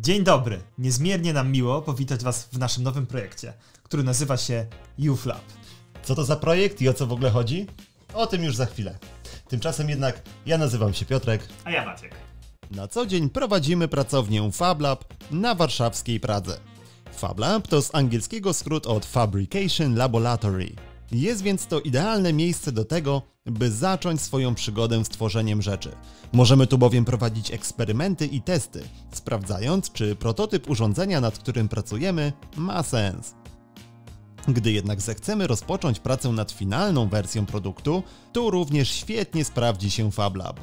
Dzień dobry! Niezmiernie nam miło powitać Was w naszym nowym projekcie, który nazywa się UFLAB. Co to za projekt i o co w ogóle chodzi? O tym już za chwilę. Tymczasem jednak ja nazywam się Piotrek. A ja Maciek. Na co dzień prowadzimy pracownię FabLab na warszawskiej Pradze. FabLab to z angielskiego skrót od Fabrication Laboratory – jest więc to idealne miejsce do tego, by zacząć swoją przygodę z tworzeniem rzeczy. Możemy tu bowiem prowadzić eksperymenty i testy, sprawdzając, czy prototyp urządzenia, nad którym pracujemy, ma sens. Gdy jednak zechcemy rozpocząć pracę nad finalną wersją produktu, tu również świetnie sprawdzi się FabLab.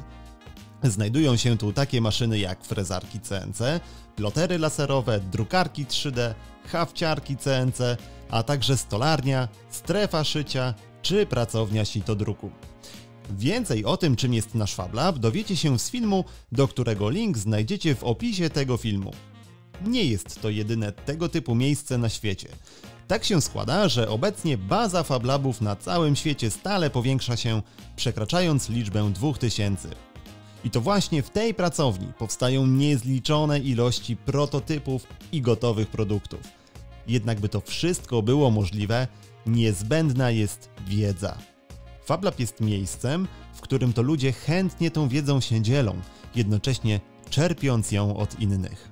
Znajdują się tu takie maszyny jak frezarki CNC, plotery laserowe, drukarki 3D, hawciarki CNC, a także stolarnia, strefa szycia czy pracownia sitodruku. Więcej o tym, czym jest nasz FabLab, dowiecie się z filmu, do którego link znajdziecie w opisie tego filmu. Nie jest to jedyne tego typu miejsce na świecie. Tak się składa, że obecnie baza FabLabów na całym świecie stale powiększa się, przekraczając liczbę 2000. I to właśnie w tej pracowni powstają niezliczone ilości prototypów i gotowych produktów jednak by to wszystko było możliwe, niezbędna jest wiedza. FabLab jest miejscem, w którym to ludzie chętnie tą wiedzą się dzielą, jednocześnie czerpiąc ją od innych.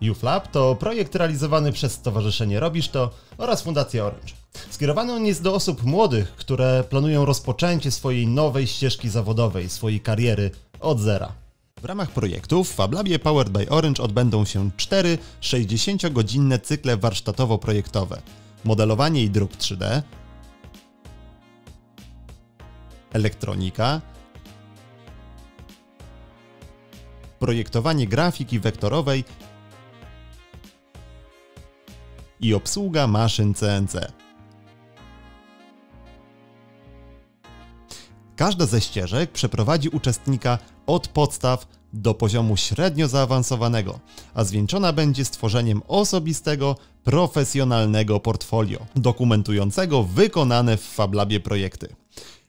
YouFlab to projekt realizowany przez Stowarzyszenie Robisz To oraz Fundację Orange. Skierowany on jest do osób młodych, które planują rozpoczęcie swojej nowej ścieżki zawodowej, swojej kariery od zera. W ramach projektów w FabLabie Powered by Orange odbędą się 4 60-godzinne cykle warsztatowo-projektowe. Modelowanie i druk 3D, elektronika, projektowanie grafiki wektorowej i obsługa maszyn CNC. Każda ze ścieżek przeprowadzi uczestnika od podstaw do poziomu średnio zaawansowanego, a zwieńczona będzie stworzeniem osobistego, profesjonalnego portfolio, dokumentującego wykonane w FabLabie projekty.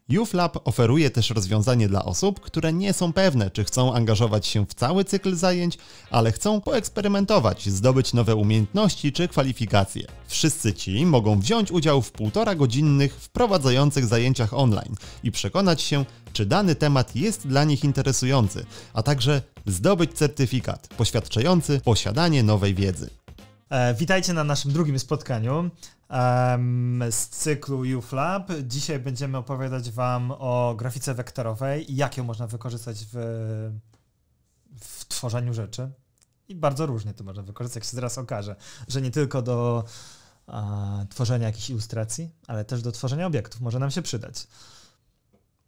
YouthLab oferuje też rozwiązanie dla osób, które nie są pewne, czy chcą angażować się w cały cykl zajęć, ale chcą poeksperymentować, zdobyć nowe umiejętności czy kwalifikacje. Wszyscy ci mogą wziąć udział w półtora godzinnych wprowadzających zajęciach online i przekonać się, czy dany temat jest dla nich interesujący, a także zdobyć certyfikat poświadczający posiadanie nowej wiedzy. E, witajcie na naszym drugim spotkaniu z cyklu YouFlab. Dzisiaj będziemy opowiadać Wam o grafice wektorowej i jak ją można wykorzystać w, w tworzeniu rzeczy. I bardzo różnie to można wykorzystać, jak się zaraz okaże, że nie tylko do a, tworzenia jakichś ilustracji, ale też do tworzenia obiektów może nam się przydać.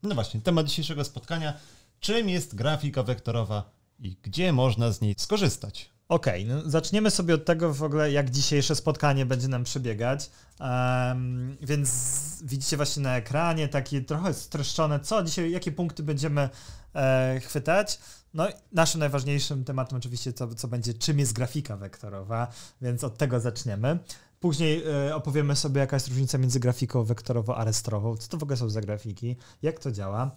No właśnie, temat dzisiejszego spotkania. Czym jest grafika wektorowa i gdzie można z niej skorzystać? Okej, okay, no zaczniemy sobie od tego w ogóle, jak dzisiejsze spotkanie będzie nam przebiegać. Um, więc widzicie właśnie na ekranie takie trochę streszczone, co dzisiaj, jakie punkty będziemy e, chwytać. No naszym najważniejszym tematem oczywiście, co, co będzie, czym jest grafika wektorowa, więc od tego zaczniemy. Później e, opowiemy sobie, jaka jest różnica między grafiką wektorową a restrową, co to w ogóle są za grafiki, jak to działa.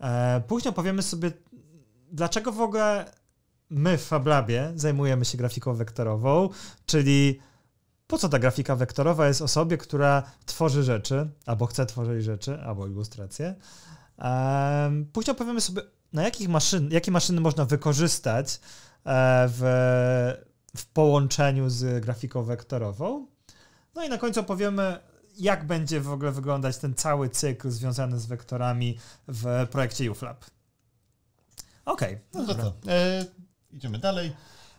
E, później opowiemy sobie, dlaczego w ogóle my w FabLabie zajmujemy się grafiką wektorową, czyli po co ta grafika wektorowa jest osobie, która tworzy rzeczy, albo chce tworzyć rzeczy, albo ilustracje. Później opowiemy sobie, na jakich maszyn, jakie maszyny można wykorzystać e, w, w połączeniu z grafiką wektorową. No i na końcu opowiemy, jak będzie w ogóle wyglądać ten cały cykl związany z wektorami w projekcie UFLAP. Okej, okay, no, no to, e, idziemy dalej.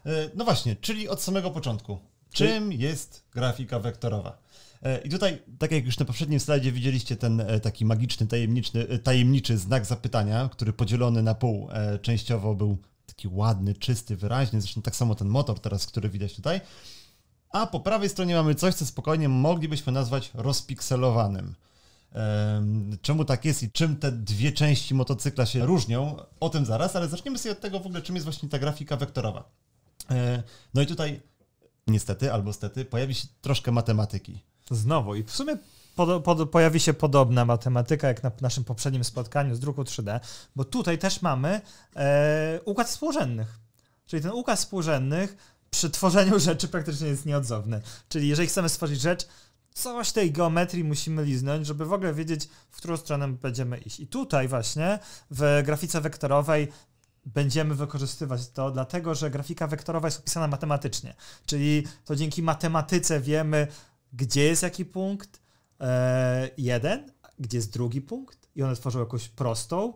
E, no właśnie, czyli od samego początku. Czym jest grafika wektorowa? E, I tutaj, tak jak już na poprzednim slajdzie widzieliście ten e, taki magiczny, tajemniczy, tajemniczy znak zapytania, który podzielony na pół częściowo był taki ładny, czysty, wyraźny, zresztą tak samo ten motor teraz, który widać tutaj. A po prawej stronie mamy coś, co spokojnie moglibyśmy nazwać rozpikselowanym. Czemu tak jest i czym te dwie części motocykla się różnią? O tym zaraz, ale zaczniemy sobie od tego w ogóle, czym jest właśnie ta grafika wektorowa. E, no i tutaj niestety albo stety pojawi się troszkę matematyki. Znowu i w sumie pod, pod, pojawi się podobna matematyka jak na naszym poprzednim spotkaniu z druku 3D, bo tutaj też mamy e, układ współrzędnych. Czyli ten układ współrzędnych przy tworzeniu rzeczy praktycznie jest nieodzowny. Czyli jeżeli chcemy stworzyć rzecz, coś tej geometrii musimy liznąć, żeby w ogóle wiedzieć, w którą stronę będziemy iść. I tutaj właśnie w grafice wektorowej będziemy wykorzystywać to, dlatego że grafika wektorowa jest opisana matematycznie. Czyli to dzięki matematyce wiemy, gdzie jest jaki punkt, e, jeden, gdzie jest drugi punkt i one tworzą jakąś prostą.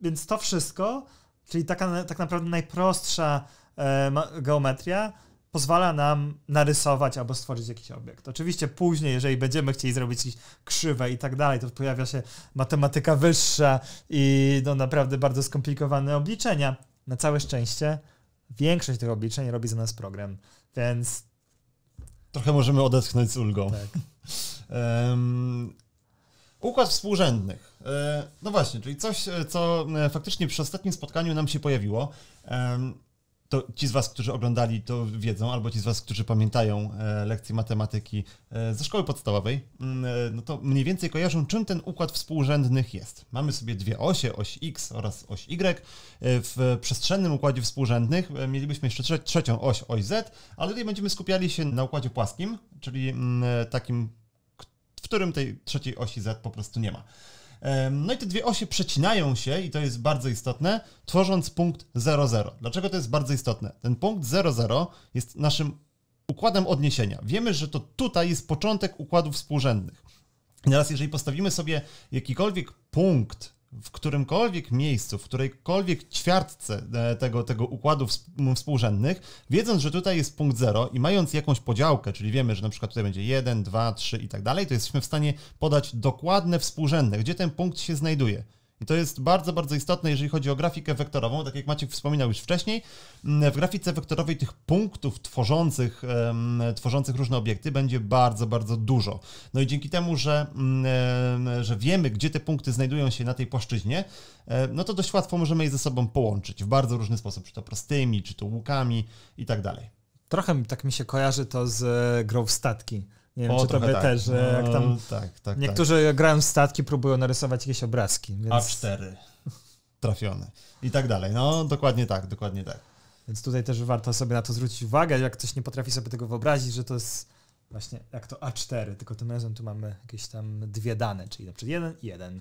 Więc to wszystko, czyli taka tak naprawdę najprostsza e, geometria, pozwala nam narysować albo stworzyć jakiś obiekt. Oczywiście później, jeżeli będziemy chcieli zrobić jakieś krzywe i tak dalej, to pojawia się matematyka wyższa i no naprawdę bardzo skomplikowane obliczenia. Na całe szczęście większość tych obliczeń robi za nas program, więc... Trochę możemy odetchnąć z ulgą. Tak. um... Układ współrzędnych. E, no właśnie, czyli coś, e, co e, faktycznie przy ostatnim spotkaniu nam się pojawiło to ci z Was, którzy oglądali, to wiedzą, albo ci z Was, którzy pamiętają e, lekcje matematyki e, ze szkoły podstawowej, mm, e, no to mniej więcej kojarzą, czym ten układ współrzędnych jest. Mamy sobie dwie osie, oś X oraz oś Y. W przestrzennym układzie współrzędnych mielibyśmy jeszcze trzecią oś, oś Z, ale tutaj będziemy skupiali się na układzie płaskim, czyli mm, takim, w którym tej trzeciej osi Z po prostu nie ma. No i te dwie osie przecinają się i to jest bardzo istotne, tworząc punkt 0,0. Dlaczego to jest bardzo istotne? Ten punkt 0,0 jest naszym układem odniesienia. Wiemy, że to tutaj jest początek układów współrzędnych. I teraz, jeżeli postawimy sobie jakikolwiek punkt w którymkolwiek miejscu, w którejkolwiek ćwiartce e, tego, tego układu współrzędnych, wiedząc, że tutaj jest punkt zero i mając jakąś podziałkę, czyli wiemy, że na przykład tutaj będzie 1, 2, 3 i tak dalej, to jesteśmy w stanie podać dokładne współrzędne, gdzie ten punkt się znajduje. I to jest bardzo, bardzo istotne, jeżeli chodzi o grafikę wektorową. Tak jak Maciek wspominał już wcześniej, mm, w grafice wektorowej tych punktów tworzących, tworzących różne obiekty będzie bardzo, bardzo dużo. No i dzięki temu, że, mm, że wiemy, gdzie te punkty znajdują się na tej płaszczyźnie, e, no to dość łatwo możemy je ze sobą połączyć w bardzo różny sposób, czy to prostymi, czy to łukami i tak dalej. Trochę tak mi się kojarzy to z e, grą w statki nie wiem, o, czy to wy tak. też, jak no, tam tak, tak, niektórzy tak. grają w statki, próbują narysować jakieś obrazki. Więc... A4. trafione I tak dalej. No, dokładnie tak, dokładnie tak. Więc tutaj też warto sobie na to zwrócić uwagę, jak ktoś nie potrafi sobie tego wyobrazić, że to jest właśnie jak to A4, tylko tym razem tu mamy jakieś tam dwie dane, czyli na przykład jeden i jeden.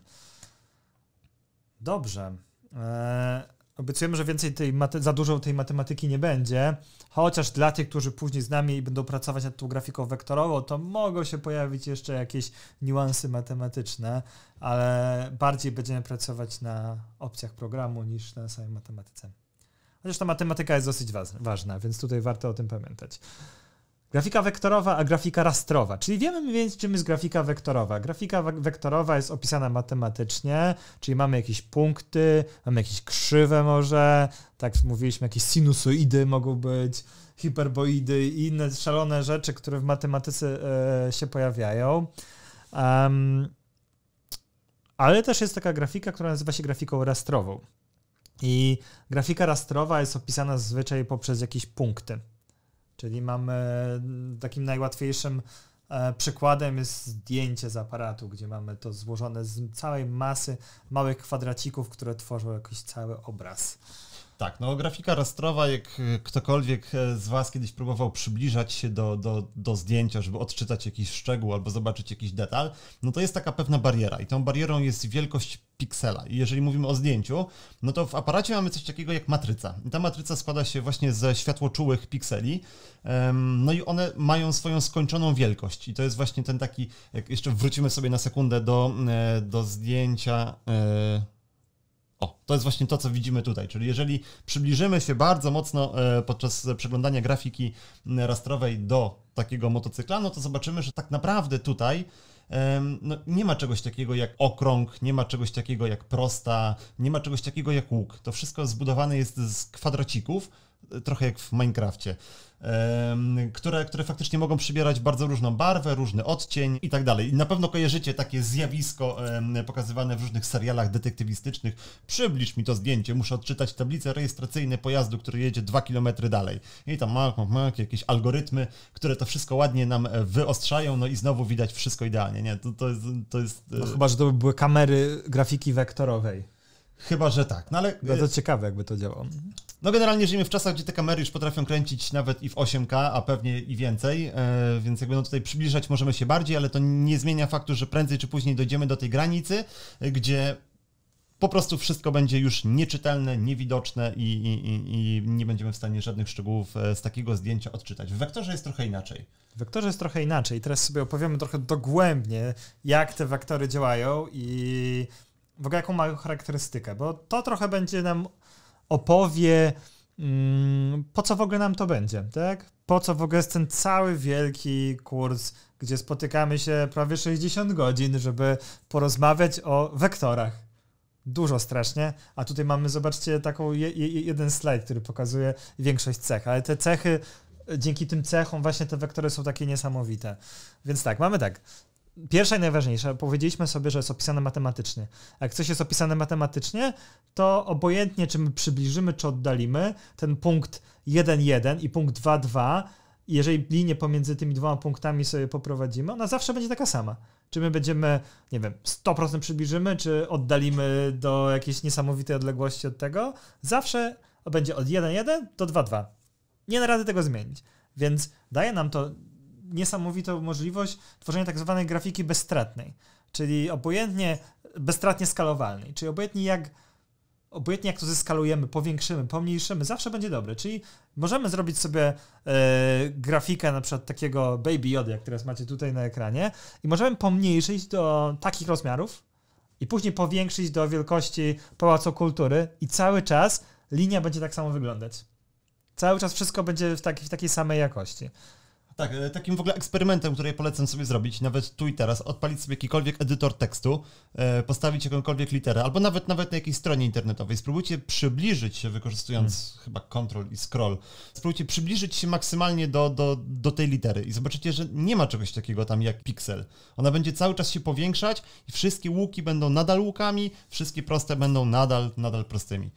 Dobrze. Eee, Obiecujemy, że więcej tej za dużo tej matematyki nie będzie, chociaż dla tych, którzy później z nami będą pracować nad tą grafiką wektorową, to mogą się pojawić jeszcze jakieś niuanse matematyczne, ale bardziej będziemy pracować na opcjach programu niż na samej matematyce. Chociaż ta matematyka jest dosyć ważna, więc tutaj warto o tym pamiętać. Grafika wektorowa, a grafika rastrowa. Czyli wiemy mniej czym jest grafika wektorowa. Grafika wektorowa jest opisana matematycznie, czyli mamy jakieś punkty, mamy jakieś krzywe może, tak mówiliśmy, jakieś sinusoidy mogą być, hiperboidy i inne szalone rzeczy, które w matematyce e, się pojawiają. Um, ale też jest taka grafika, która nazywa się grafiką rastrową. I grafika rastrowa jest opisana zazwyczaj poprzez jakieś punkty. Czyli mamy mm, takim najłatwiejszym e, przykładem jest zdjęcie z aparatu, gdzie mamy to złożone z całej masy małych kwadracików, które tworzą jakiś cały obraz. Tak, no grafika rastrowa, jak e, ktokolwiek e, z Was kiedyś próbował przybliżać się do, do, do zdjęcia, żeby odczytać jakiś szczegół albo zobaczyć jakiś detal, no to jest taka pewna bariera i tą barierą jest wielkość piksela. I jeżeli mówimy o zdjęciu, no to w aparacie mamy coś takiego jak matryca. I ta matryca składa się właśnie ze światłoczułych pikseli, no i one mają swoją skończoną wielkość. I to jest właśnie ten taki, jak jeszcze wrócimy sobie na sekundę do, e, do zdjęcia... Yy o, to jest właśnie to, co widzimy tutaj. Czyli jeżeli przybliżymy się bardzo mocno e, podczas przeglądania grafiki rastrowej do takiego motocykla, no to zobaczymy, że tak naprawdę tutaj no, nie ma czegoś takiego jak okrąg, nie ma czegoś takiego jak prosta, nie ma czegoś takiego jak łuk. To wszystko zbudowane jest z kwadracików, e, trochę jak w Minecrafcie które, które faktycznie mogą przybierać bardzo różną barwę, różny odcień i tak dalej. I na pewno kojarzycie takie zjawisko pokazywane w różnych serialach detektywistycznych. Przybliż mi to zdjęcie, muszę odczytać tablice rejestracyjne pojazdu, który jedzie 2 km dalej. I tam ma jakieś algorytmy, które to wszystko ładnie nam e, wyostrzają, no i znowu widać wszystko idealnie. Nie, to, to jest... To jest... E, no chyba, że to by były kamery grafiki wektorowej. Chyba, że tak. No ale... Bardzo y, ciekawe, jakby to działało. No generalnie żyjemy w czasach, gdzie te kamery już potrafią kręcić nawet i w 8K, a pewnie i więcej, y, więc jakby no tutaj przybliżać możemy się bardziej, ale to nie zmienia faktu, że prędzej czy później dojdziemy do tej granicy, y, gdzie po prostu wszystko będzie już nieczytelne, niewidoczne i, i, i, nie będziemy w stanie żadnych szczegółów e, z takiego zdjęcia odczytać. W wektorze jest trochę inaczej. W wektorze jest trochę inaczej. Teraz sobie opowiemy trochę dogłębnie, jak te wektory działają i w ogóle jaką mają charakterystykę, bo to trochę będzie nam opowie, mm, po co w ogóle nam to będzie, tak? Po co w ogóle jest ten cały wielki kurs, gdzie spotykamy się prawie 60 godzin, żeby porozmawiać o wektorach. Dużo strasznie, a tutaj mamy, zobaczcie, taką je, je, jeden slajd, który pokazuje większość cech, ale te cechy dzięki tym cechom właśnie te wektory są takie niesamowite. Więc tak, mamy tak pierwsza i najważniejsza, powiedzieliśmy sobie, że jest opisane matematycznie. Jak coś jest opisane matematycznie, to obojętnie czy my przybliżymy, czy oddalimy, ten punkt 1,1 i punkt 2,2, jeżeli linię pomiędzy tymi dwoma punktami sobie poprowadzimy, ona zawsze będzie taka sama. Czy my będziemy, nie wiem, 100% przybliżymy, czy oddalimy do jakiejś niesamowitej odległości od tego, zawsze będzie od 1,1 do 2,2. Nie na rady tego zmienić. Więc daje nam to niesamowitą możliwość tworzenia tak zwanej grafiki bezstratnej, czyli obojętnie bezstratnie skalowalnej, czyli obojętnie jak obojętnie jak to zeskalujemy, powiększymy, pomniejszymy, zawsze będzie dobre. Czyli możemy zrobić sobie e, grafikę na przykład takiego Baby Jody, jak teraz macie tutaj na ekranie i możemy pomniejszyć do takich rozmiarów i później powiększyć do wielkości Pałacu Kultury i cały czas linia będzie tak samo wyglądać. Cały czas wszystko będzie w, taki, w takiej samej jakości. Tak, e, takim w ogóle eksperymentem, który polecam sobie zrobić, nawet tu i teraz, odpalić sobie jakikolwiek edytor tekstu, e, postawić jakąkolwiek literę, albo nawet nawet na jakiejś stronie internetowej. Spróbujcie przybliżyć się, wykorzystując hmm. chyba control i scroll, spróbujcie przybliżyć się maksymalnie do, do, do tej litery i zobaczycie, że nie ma czegoś takiego tam jak piksel. Ona będzie cały czas się powiększać i wszystkie łuki będą nadal łukami, wszystkie proste będą nadal, nadal prostymi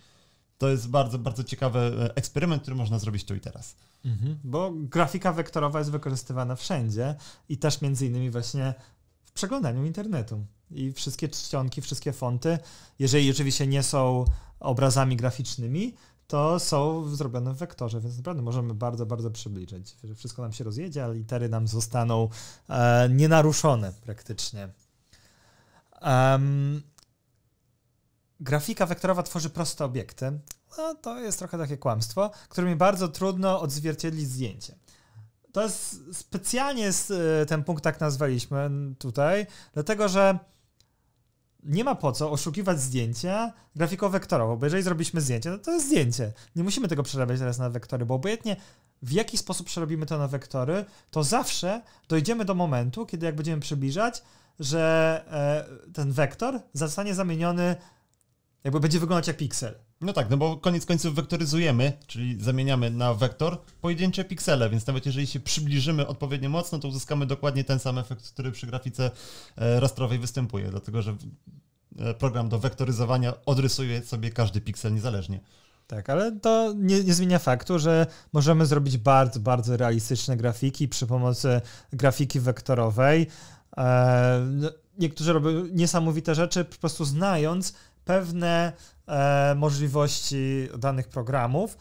to jest bardzo, bardzo ciekawy e, eksperyment, który można zrobić tu i teraz. Mhm, bo grafika wektorowa jest wykorzystywana wszędzie i też między innymi właśnie w przeglądaniu internetu. I wszystkie czcionki, wszystkie fonty, jeżeli oczywiście nie są obrazami graficznymi, to są zrobione w wektorze, więc naprawdę możemy bardzo, bardzo przybliżyć. Wszystko nam się rozjedzie, ale litery nam zostaną e, nienaruszone praktycznie. Um, grafika wektorowa tworzy proste obiekty, no to jest trochę takie kłamstwo, którymi bardzo trudno odzwierciedlić zdjęcie. To jest specjalnie y, ten punkt tak nazwaliśmy tutaj, dlatego że nie ma po co oszukiwać zdjęcia grafiką wektorową, bo jeżeli zrobiliśmy zdjęcie, no to jest zdjęcie. Nie musimy tego przerabiać teraz na wektory, bo obojętnie w jaki sposób przerobimy to na wektory, to zawsze dojdziemy do momentu, kiedy jak będziemy przybliżać, że e, ten wektor zostanie zamieniony jakby będzie wyglądać jak piksel. No tak, no bo koniec końców wektoryzujemy, czyli zamieniamy na wektor pojedyncze piksele, więc nawet jeżeli się przybliżymy odpowiednio mocno, to uzyskamy dokładnie ten sam efekt, który przy grafice e, rastrowej występuje, dlatego że e, program do wektoryzowania odrysuje sobie każdy piksel niezależnie. Tak, ale to nie, nie, zmienia faktu, że możemy zrobić bardzo, bardzo realistyczne grafiki przy pomocy grafiki wektorowej. E, no, niektórzy robią niesamowite rzeczy, po prostu znając pewne e, możliwości danych programów.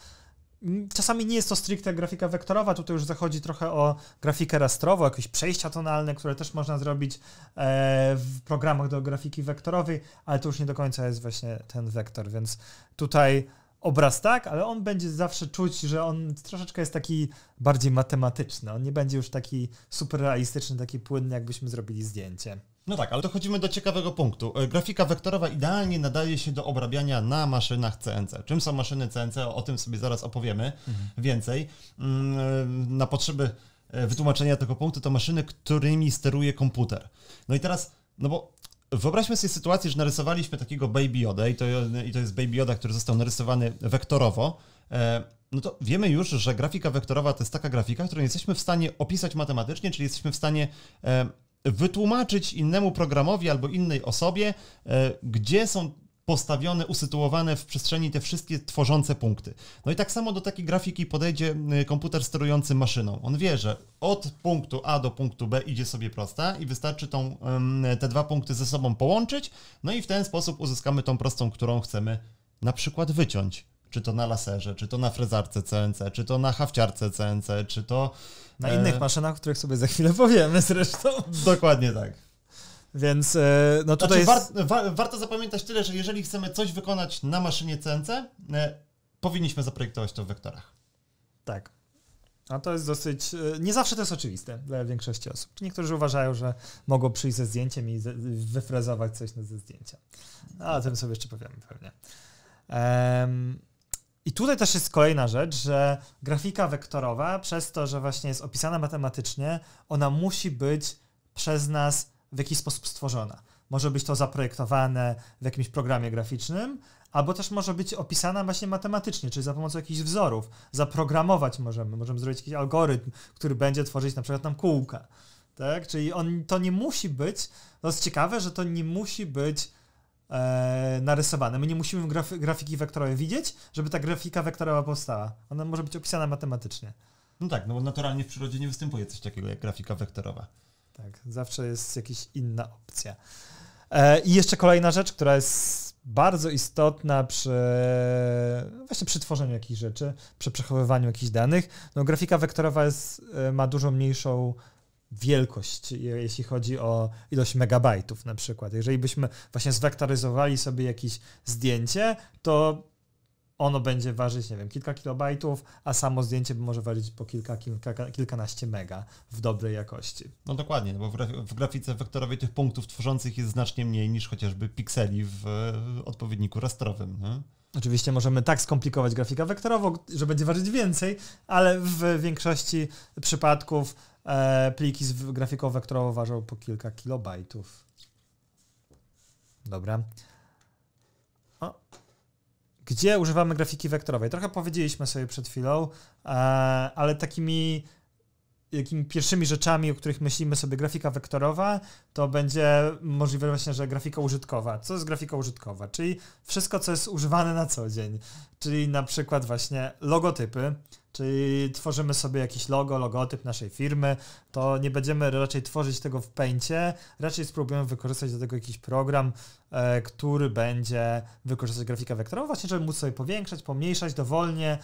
Czasami nie jest to stricte grafika wektorowa, tutaj już zachodzi trochę o grafikę rastrową, jakieś przejścia tonalne, które też można zrobić e, w programach do grafiki wektorowej, ale to już nie do końca jest właśnie ten wektor, więc tutaj obraz tak, ale on będzie zawsze czuć, że on troszeczkę jest taki bardziej matematyczny, on nie będzie już taki super realistyczny, taki płynny, jakbyśmy zrobili zdjęcie. No tak, ale dochodzimy do ciekawego punktu. E, grafika wektorowa idealnie nadaje się do obrabiania na maszynach CNC. Czym są maszyny CNC? O tym sobie zaraz opowiemy mhm. więcej. Mm, e, na potrzeby e, wytłumaczenia tego punktu to maszyny, którymi steruje komputer. No i teraz, no bo wyobraźmy sobie sytuację, że narysowaliśmy takiego Baby Yoda i to, i to jest Baby Yoda, który został narysowany wektorowo. No to wiemy już, że grafika wektorowa to jest taka grafika, którą jesteśmy w stanie opisać matematycznie, czyli jesteśmy w stanie wytłumaczyć innemu programowi albo innej osobie, e, gdzie są postawione, usytuowane w przestrzeni te wszystkie tworzące punkty. No i tak samo do takiej grafiki podejdzie komputer sterujący maszyną. On wie, że od punktu A do punktu B idzie sobie prosta i wystarczy tą, te dwa punkty ze sobą połączyć, no i w ten sposób uzyskamy tą prostą, którą chcemy na przykład wyciąć. Czy to na laserze, czy to na frezarce CNC, czy to na hawciarce CNC, czy to na e... innych maszynach, o których sobie za chwilę powiemy zresztą. Dokładnie tak. Więc e, no znaczy, tutaj. Znaczy, jest... war, war, warto zapamiętać tyle, że jeżeli chcemy coś wykonać na maszynie CNC, e, powinniśmy zaprojektować to w wektorach. Tak. A to jest dosyć. E, nie zawsze to jest oczywiste dla większości osób. Niektórzy uważają, że mogą przyjść ze zdjęciem i wyfrezować coś ze zdjęcia. No, o tym sobie jeszcze powiemy pewnie. Um, i tutaj też jest kolejna rzecz, że grafika wektorowa, przez to, że właśnie jest opisana matematycznie, ona musi być przez nas w jakiś sposób stworzona. Może być to zaprojektowane w jakimś programie graficznym, albo też może być opisana właśnie matematycznie, czyli za pomocą jakichś wzorów. Zaprogramować możemy, możemy zrobić jakiś algorytm, który będzie tworzyć na przykład nam kółka. Tak? Czyli on, to nie musi być, to jest ciekawe, że to nie musi być e, narysowane. My nie musimy graf, grafiki wektorowej widzieć, żeby ta grafika wektorowa powstała. Ona może być opisana matematycznie. No tak, no bo naturalnie w przyrodzie nie występuje coś takiego jak grafika wektorowa. Tak, zawsze jest jakaś inna opcja. E, I jeszcze kolejna rzecz, która jest bardzo istotna przy właśnie przy tworzeniu jakichś rzeczy, przy przechowywaniu jakichś danych. No, grafika wektorowa jest, e, ma dużo mniejszą wielkość, jeśli chodzi o ilość megabajtów na przykład. Jeżeli byśmy właśnie zwektoryzowali sobie jakieś zdjęcie, to ono będzie ważyć, nie wiem, kilka kilobajtów, a samo zdjęcie może ważyć po kilka, kilka, kilkanaście mega w dobrej jakości. No dokładnie, bo w grafice wektorowej tych punktów tworzących jest znacznie mniej niż chociażby pikseli w odpowiedniku rastrowym. Nie? Oczywiście możemy tak skomplikować grafikę wektorową, że będzie ważyć więcej, ale w większości przypadków E, pliki grafikowe, które ważą po kilka kilobajtów. Dobra. O. Gdzie używamy grafiki wektorowej? Trochę powiedzieliśmy sobie przed chwilą, e, ale takimi jakimi pierwszymi rzeczami, o których myślimy sobie grafika wektorowa, to będzie możliwe właśnie, że grafika użytkowa. Co jest grafika użytkowa? Czyli wszystko, co jest używane na co dzień. Czyli na przykład właśnie logotypy, Czyli tworzymy sobie jakieś logo, logotyp naszej firmy, to nie będziemy raczej tworzyć tego w pęcie, raczej spróbujemy wykorzystać do tego jakiś program, e, który będzie wykorzystać grafikę wektorową, właśnie żeby móc sobie powiększać, pomniejszać dowolnie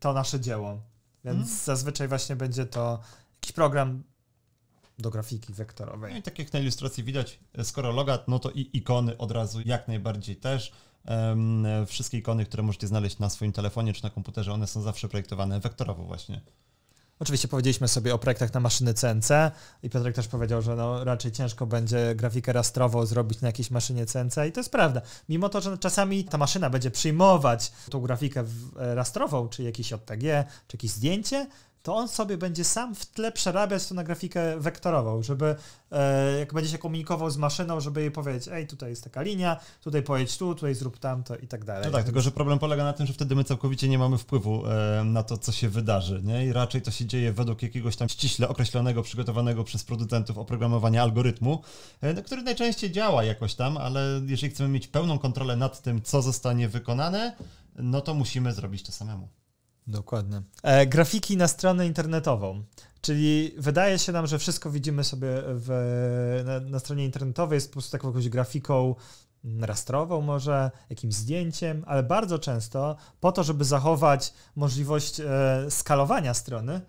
to nasze dzieło. Więc hmm. zazwyczaj właśnie będzie to jakiś program do grafiki wektorowej. No i tak jak na ilustracji widać, e, skoro logat, no to i ikony od razu jak najbardziej też Wszystkie ikony, które możecie znaleźć na swoim telefonie czy na komputerze, one są zawsze projektowane wektorowo właśnie. Oczywiście powiedzieliśmy sobie o projektach na maszyny CNC i Piotrek też powiedział, że no raczej ciężko będzie grafikę rastrową zrobić na jakiejś maszynie CNC i to jest prawda. Mimo to, że czasami ta maszyna będzie przyjmować tą grafikę e, rastrową, czy jakiś JPG, czy jakieś zdjęcie, to on sobie będzie sam w tle przerabiać to na grafikę wektorową, żeby e, jak będzie się komunikował z maszyną, żeby jej powiedzieć, ej, tutaj jest taka linia, tutaj pojedź tu, tutaj zrób tamto i tak dalej. No tak, tylko że problem polega na tym, że wtedy my całkowicie nie mamy wpływu e, na to, co się wydarzy, nie? I raczej to się dzieje według jakiegoś tam ściśle określonego, przygotowanego przez producentów oprogramowania algorytmu, e, no, który najczęściej działa jakoś tam, ale jeżeli chcemy mieć pełną kontrolę nad tym, co zostanie wykonane, no to musimy zrobić to samemu. Dokładnie. E, grafiki na stronę internetową. Czyli wydaje się nam, że wszystko widzimy sobie w, na, na, stronie internetowej, jest po prostu taką jakąś grafiką rastrową może, jakimś zdjęciem, ale bardzo często po to, żeby zachować możliwość e, skalowania strony,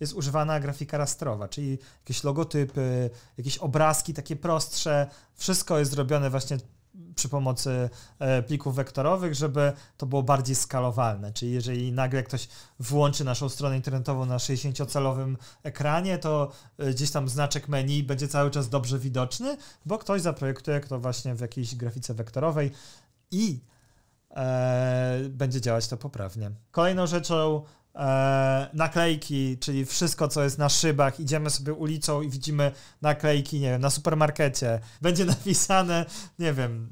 jest używana grafika rastrowa, czyli jakieś logotypy, jakieś obrazki takie prostsze. Wszystko jest zrobione właśnie przy pomocy e, plików wektorowych, żeby to było bardziej skalowalne. Czyli jeżeli nagle ktoś włączy naszą stronę internetową na 60-calowym ekranie, to e, gdzieś tam znaczek menu będzie cały czas dobrze widoczny, bo ktoś zaprojektuje to właśnie w jakiejś grafice wektorowej i e, będzie działać to poprawnie. Kolejną rzeczą E, naklejki, czyli wszystko, co jest na szybach. Idziemy sobie ulicą i widzimy naklejki, nie wiem, na supermarkecie. Będzie napisane, nie wiem,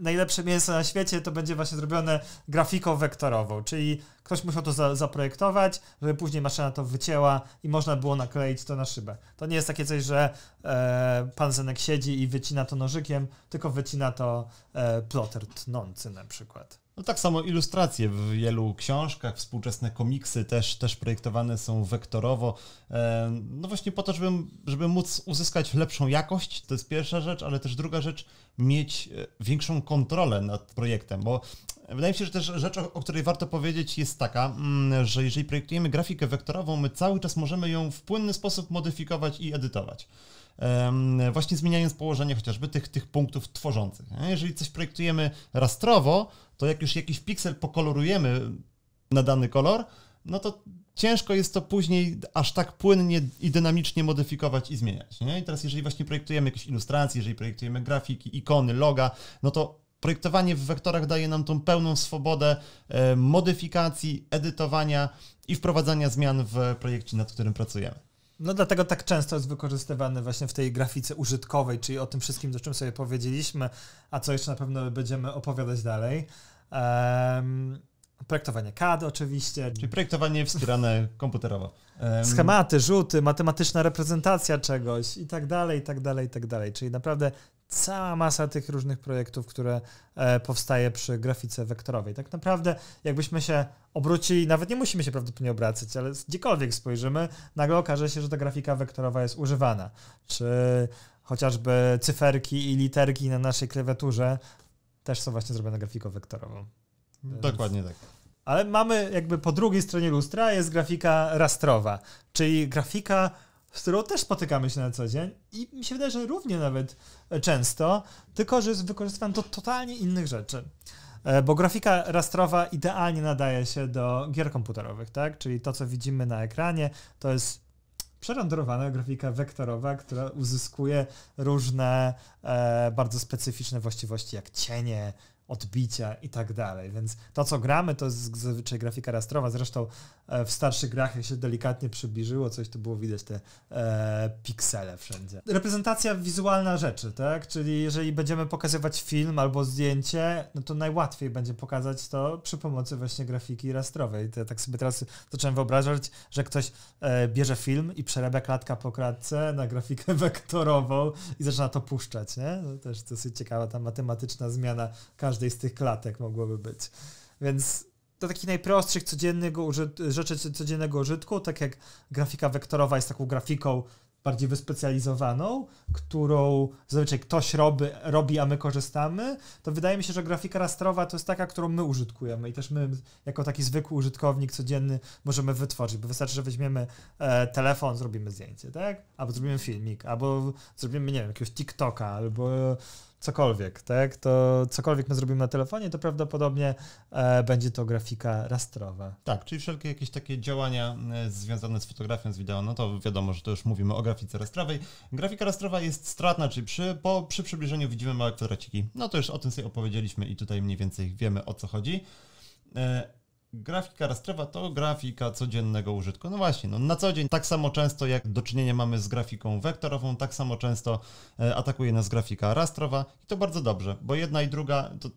najlepsze mięso na świecie, to będzie właśnie zrobione grafiką wektorową, czyli ktoś musiał to za, zaprojektować, żeby później maszyna to wycięła i można było nakleić to na szybę. To nie jest takie coś, że e, pan Zenek siedzi i wycina to nożykiem, tylko wycina to e, ploter tnący na przykład. No tak samo ilustracje w wielu książkach, współczesne komiksy też, też projektowane są wektorowo. E, no właśnie po to, żeby, żeby móc uzyskać lepszą jakość, to jest pierwsza rzecz, ale też druga rzecz, mieć e, większą kontrolę nad projektem, bo wydaje mi się, że też rzecz, o której warto powiedzieć jest taka, mm, że jeżeli projektujemy grafikę wektorową, my cały czas możemy ją w płynny sposób modyfikować i edytować właśnie zmieniając położenie chociażby tych, tych punktów tworzących. Jeżeli coś projektujemy rastrowo, to jak już jakiś piksel pokolorujemy na dany kolor, no to ciężko jest to później aż tak płynnie i dynamicznie modyfikować i zmieniać. Nie? I teraz jeżeli właśnie projektujemy jakieś ilustracje, jeżeli projektujemy grafiki, ikony, loga, no to projektowanie w wektorach daje nam tą pełną swobodę e, modyfikacji, edytowania i wprowadzania zmian w projekcie, nad którym pracujemy. No dlatego tak często jest wykorzystywany właśnie w tej grafice użytkowej, czyli o tym wszystkim, o czym sobie powiedzieliśmy, a co jeszcze na pewno będziemy opowiadać dalej. Um, projektowanie CAD oczywiście. Czyli projektowanie wspierane komputerowo. Um. Schematy, rzuty, matematyczna reprezentacja czegoś i tak dalej, i tak dalej, i tak dalej. Czyli naprawdę cała masa tych różnych projektów, które e, powstaje przy grafice wektorowej. Tak naprawdę, jakbyśmy się obrócili, nawet nie musimy się prawdopodobnie obracać, ale gdziekolwiek spojrzymy, nagle okaże się, że ta grafika wektorowa jest używana. Czy chociażby cyferki i literki na naszej klawiaturze też są właśnie zrobione grafiką wektorową. Dokładnie tak. Ale mamy jakby po drugiej stronie lustra jest grafika rastrowa, czyli grafika z którą też spotykamy się na co dzień i mi się wydaje, że równie nawet e, często, tylko że jest wykorzystywane do totalnie innych rzeczy. E, bo grafika rastrowa idealnie nadaje się do gier komputerowych, tak? Czyli to, co widzimy na ekranie, to jest przerenderowana grafika wektorowa, która uzyskuje różne e, bardzo specyficzne właściwości, jak cienie, odbicia i tak dalej. Więc to, co gramy, to jest zazwyczaj grafika rastrowa. Zresztą e, w starszych grach, jak się delikatnie przybliżyło coś, to było widać te e, piksele wszędzie. Reprezentacja wizualna rzeczy, tak? Czyli jeżeli będziemy pokazywać film albo zdjęcie, no to najłatwiej będzie pokazać to przy pomocy właśnie grafiki rastrowej. To ja tak sobie teraz zacząłem wyobrażać, że ktoś e, bierze film i przerabia klatka po klatce na grafikę wektorową i zaczyna to puszczać, nie? To też dosyć ciekawa ta matematyczna zmiana każdej każdej z tych klatek mogłoby być. Więc do takich najprostszych codziennego rzeczy codziennego użytku, tak jak grafika wektorowa jest taką grafiką bardziej wyspecjalizowaną, którą zazwyczaj ktoś robi, robi, a my korzystamy, to wydaje mi się, że grafika rastrowa to jest taka, którą my użytkujemy i też my jako taki zwykły użytkownik codzienny możemy wytworzyć, bo wystarczy, że weźmiemy e, telefon, zrobimy zdjęcie, tak? Albo zrobimy filmik, albo zrobimy, nie wiem, jakiegoś TikToka, albo cokolwiek, tak, to cokolwiek my zrobimy na telefonie, to prawdopodobnie e, będzie to grafika rastrowa. Tak, czyli wszelkie jakieś takie działania e, związane z fotografią, z wideo, no to wiadomo, że to już mówimy o grafice rastrowej. Grafika rastrowa jest stratna, czyli przy, po, przy przybliżeniu widzimy małe kwadraciki. No to już o tym sobie opowiedzieliśmy i tutaj mniej więcej wiemy o co chodzi. E, Grafika rastrowa to grafika codziennego użytku. No właśnie, no na co dzień tak samo często jak do czynienia mamy z grafiką wektorową, tak samo często e, atakuje nas grafika rastrowa i to bardzo dobrze, bo jedna i druga, to,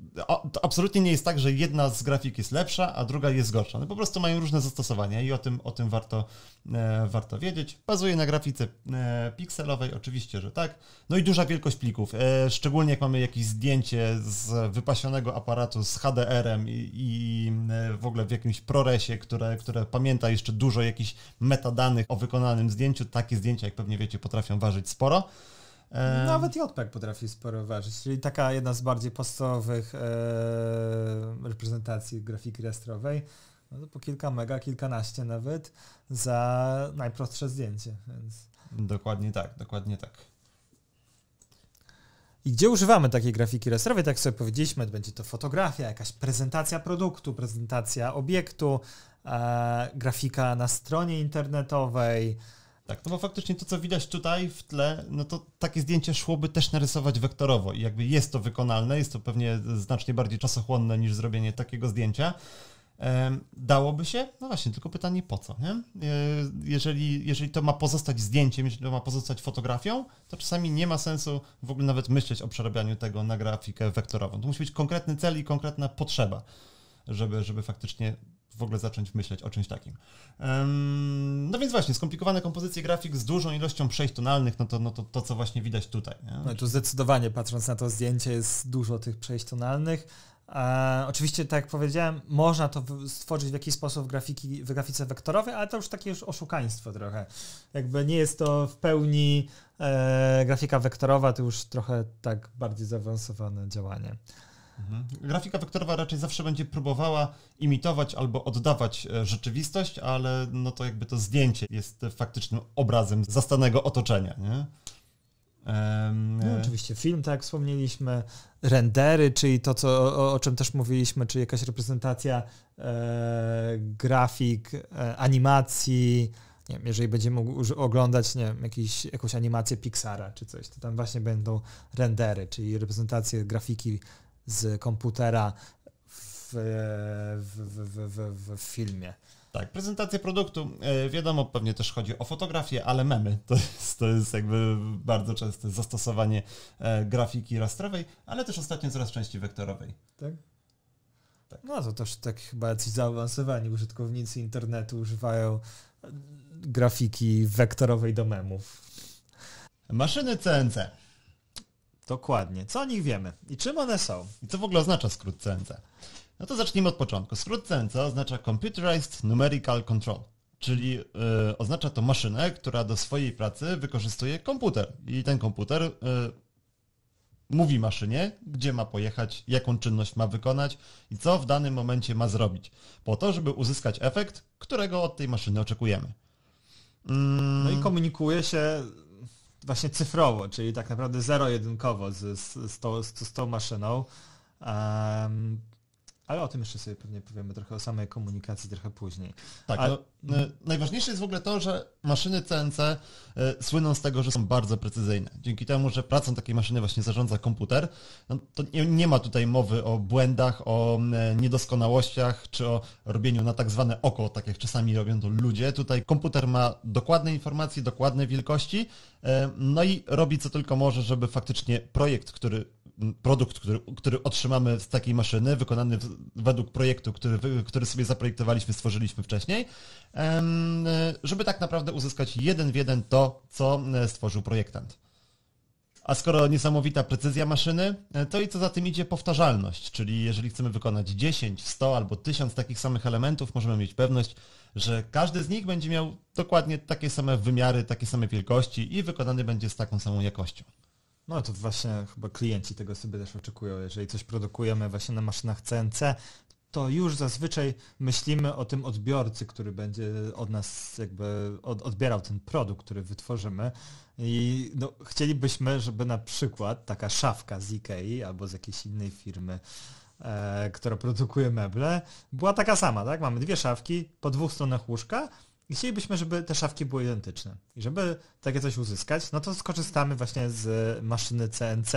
to absolutnie nie jest tak, że jedna z grafik jest lepsza, a druga jest gorsza. No po prostu mają różne zastosowania i o tym, o tym warto, e, warto wiedzieć. Bazuje na grafice e, pikselowej, oczywiście, że tak. No i duża wielkość plików, e, szczególnie jak mamy jakieś zdjęcie z wypasionego aparatu z HDR-em i, i e, w ogóle w jakimś proresie, które, które pamięta jeszcze dużo jakichś metadanych o wykonanym zdjęciu. Takie zdjęcia, jak pewnie wiecie, potrafią ważyć sporo. Nawet JPEG potrafi sporo ważyć, czyli taka jedna z bardziej podstawowych e, reprezentacji grafiki rastrowej, no to po kilka mega, kilkanaście nawet za najprostsze zdjęcie. Więc... Dokładnie tak, dokładnie tak. I gdzie używamy takiej grafiki rostrowej? Tak jak sobie powiedzieliśmy, będzie to fotografia, jakaś prezentacja produktu, prezentacja obiektu, e, grafika na stronie internetowej. Tak, no bo faktycznie to, co widać tutaj w tle, no to takie zdjęcie szłoby też narysować wektorowo i jakby jest to wykonalne, jest to pewnie znacznie bardziej czasochłonne niż zrobienie takiego zdjęcia. Dałoby się? No właśnie, tylko pytanie po co, nie? E, jeżeli, jeżeli to ma pozostać zdjęciem, jeżeli to ma pozostać fotografią, to czasami nie ma sensu w ogóle nawet myśleć o przerabianiu tego na grafikę wektorową. To musi być konkretny cel i konkretna potrzeba, żeby, żeby faktycznie w ogóle zacząć myśleć o czymś takim. no więc właśnie, skomplikowane kompozycje grafik z dużą ilością przejść tonalnych, no to, no to, to co właśnie widać tutaj. Nie? No tu zdecydowanie patrząc na to zdjęcie jest dużo tych przejść tonalnych E, oczywiście, tak jak powiedziałem, można to stworzyć w jakiś sposób w, grafiki, w grafice wektorowej, ale to już takie już oszukaństwo trochę. Jakby nie jest to w pełni e, grafika wektorowa, to już trochę tak bardziej zaawansowane działanie. Mhm. Grafika wektorowa raczej zawsze będzie próbowała imitować albo oddawać e, rzeczywistość, ale no to jakby to zdjęcie jest faktycznym obrazem zastanego otoczenia, nie? No, e, oczywiście film, tak jak wspomnieliśmy, rendery, czyli to, co, o, o czym też mówiliśmy, czyli jakaś reprezentacja e, grafik, e, animacji. Nie wiem, jeżeli będziemy oglądać nie wiem, jakiś, jakąś animację Pixara czy coś, to tam właśnie będą rendery, czyli reprezentacje grafiki z komputera w, e, w, w, w filmie. Tak, prezentacja produktu. E, wiadomo, pewnie też chodzi o fotografię, ale memy to jest, to jest jakby bardzo częste zastosowanie e, grafiki rastrowej, ale też ostatnio coraz częściej wektorowej. Tak? tak. No to też tak chyba ci zaawansowani użytkownicy internetu używają e, grafiki wektorowej do memów. Maszyny CNC. Dokładnie. Co o nich wiemy i czym one są? I co w ogóle oznacza skrót CNC? No to zacznijmy od początku. Skrót CNC oznacza Computerized Numerical Control, czyli e, oznacza to maszynę, która do swojej pracy wykorzystuje komputer. I ten komputer e, mówi maszynie, gdzie ma pojechać, jaką czynność ma wykonać i co w danym momencie ma zrobić, po to, żeby uzyskać efekt, którego od tej maszyny oczekujemy. Mm. No i komunikuje się właśnie cyfrowo, czyli tak naprawdę zero-jedynkowo z, z, z, tą, z, z tą maszyną. Um, ale o tym jeszcze sobie pewnie powiemy trochę o samej komunikacji trochę później. Tak, Ale... No, no, najważniejsze jest w ogóle to, że maszyny CNC e, słyną z tego, że są bardzo precyzyjne. Dzięki temu, że pracą takiej maszyny właśnie zarządza komputer, no, to nie, nie ma tutaj mowy o błędach, o e, niedoskonałościach, czy o robieniu na tak zwane oko, tak jak czasami robią to ludzie. Tutaj komputer ma dokładne informacje, dokładne wielkości, e, no i robi co tylko może, żeby faktycznie projekt, który produkt, który, który otrzymamy z takiej maszyny, wykonany w, według projektu, który, który sobie zaprojektowaliśmy, stworzyliśmy wcześniej, żeby tak naprawdę uzyskać jeden w jeden to, co e, stworzył projektant. A skoro niesamowita precyzja maszyny, e, to i co za tym idzie powtarzalność, czyli jeżeli chcemy wykonać 10, 100 albo 1000 takich samych elementów, możemy mieć pewność, że każdy z nich będzie miał dokładnie takie same wymiary, takie same wielkości i wykonany będzie z taką samą jakością. No to właśnie chyba klienci tego sobie też oczekują. Jeżeli coś produkujemy właśnie na maszynach CNC, to już zazwyczaj myślimy o tym odbiorcy, który będzie od nas jakby odbierał ten produkt, który wytworzymy. I no, chcielibyśmy, żeby na przykład taka szafka z Ikei albo z jakiejś innej firmy, e, która produkuje meble, była taka sama, tak? Mamy dwie szafki po dwóch stronach łóżka chcielibyśmy, żeby te szafki były identyczne. I żeby takie coś uzyskać, no to skorzystamy właśnie z maszyny CNC,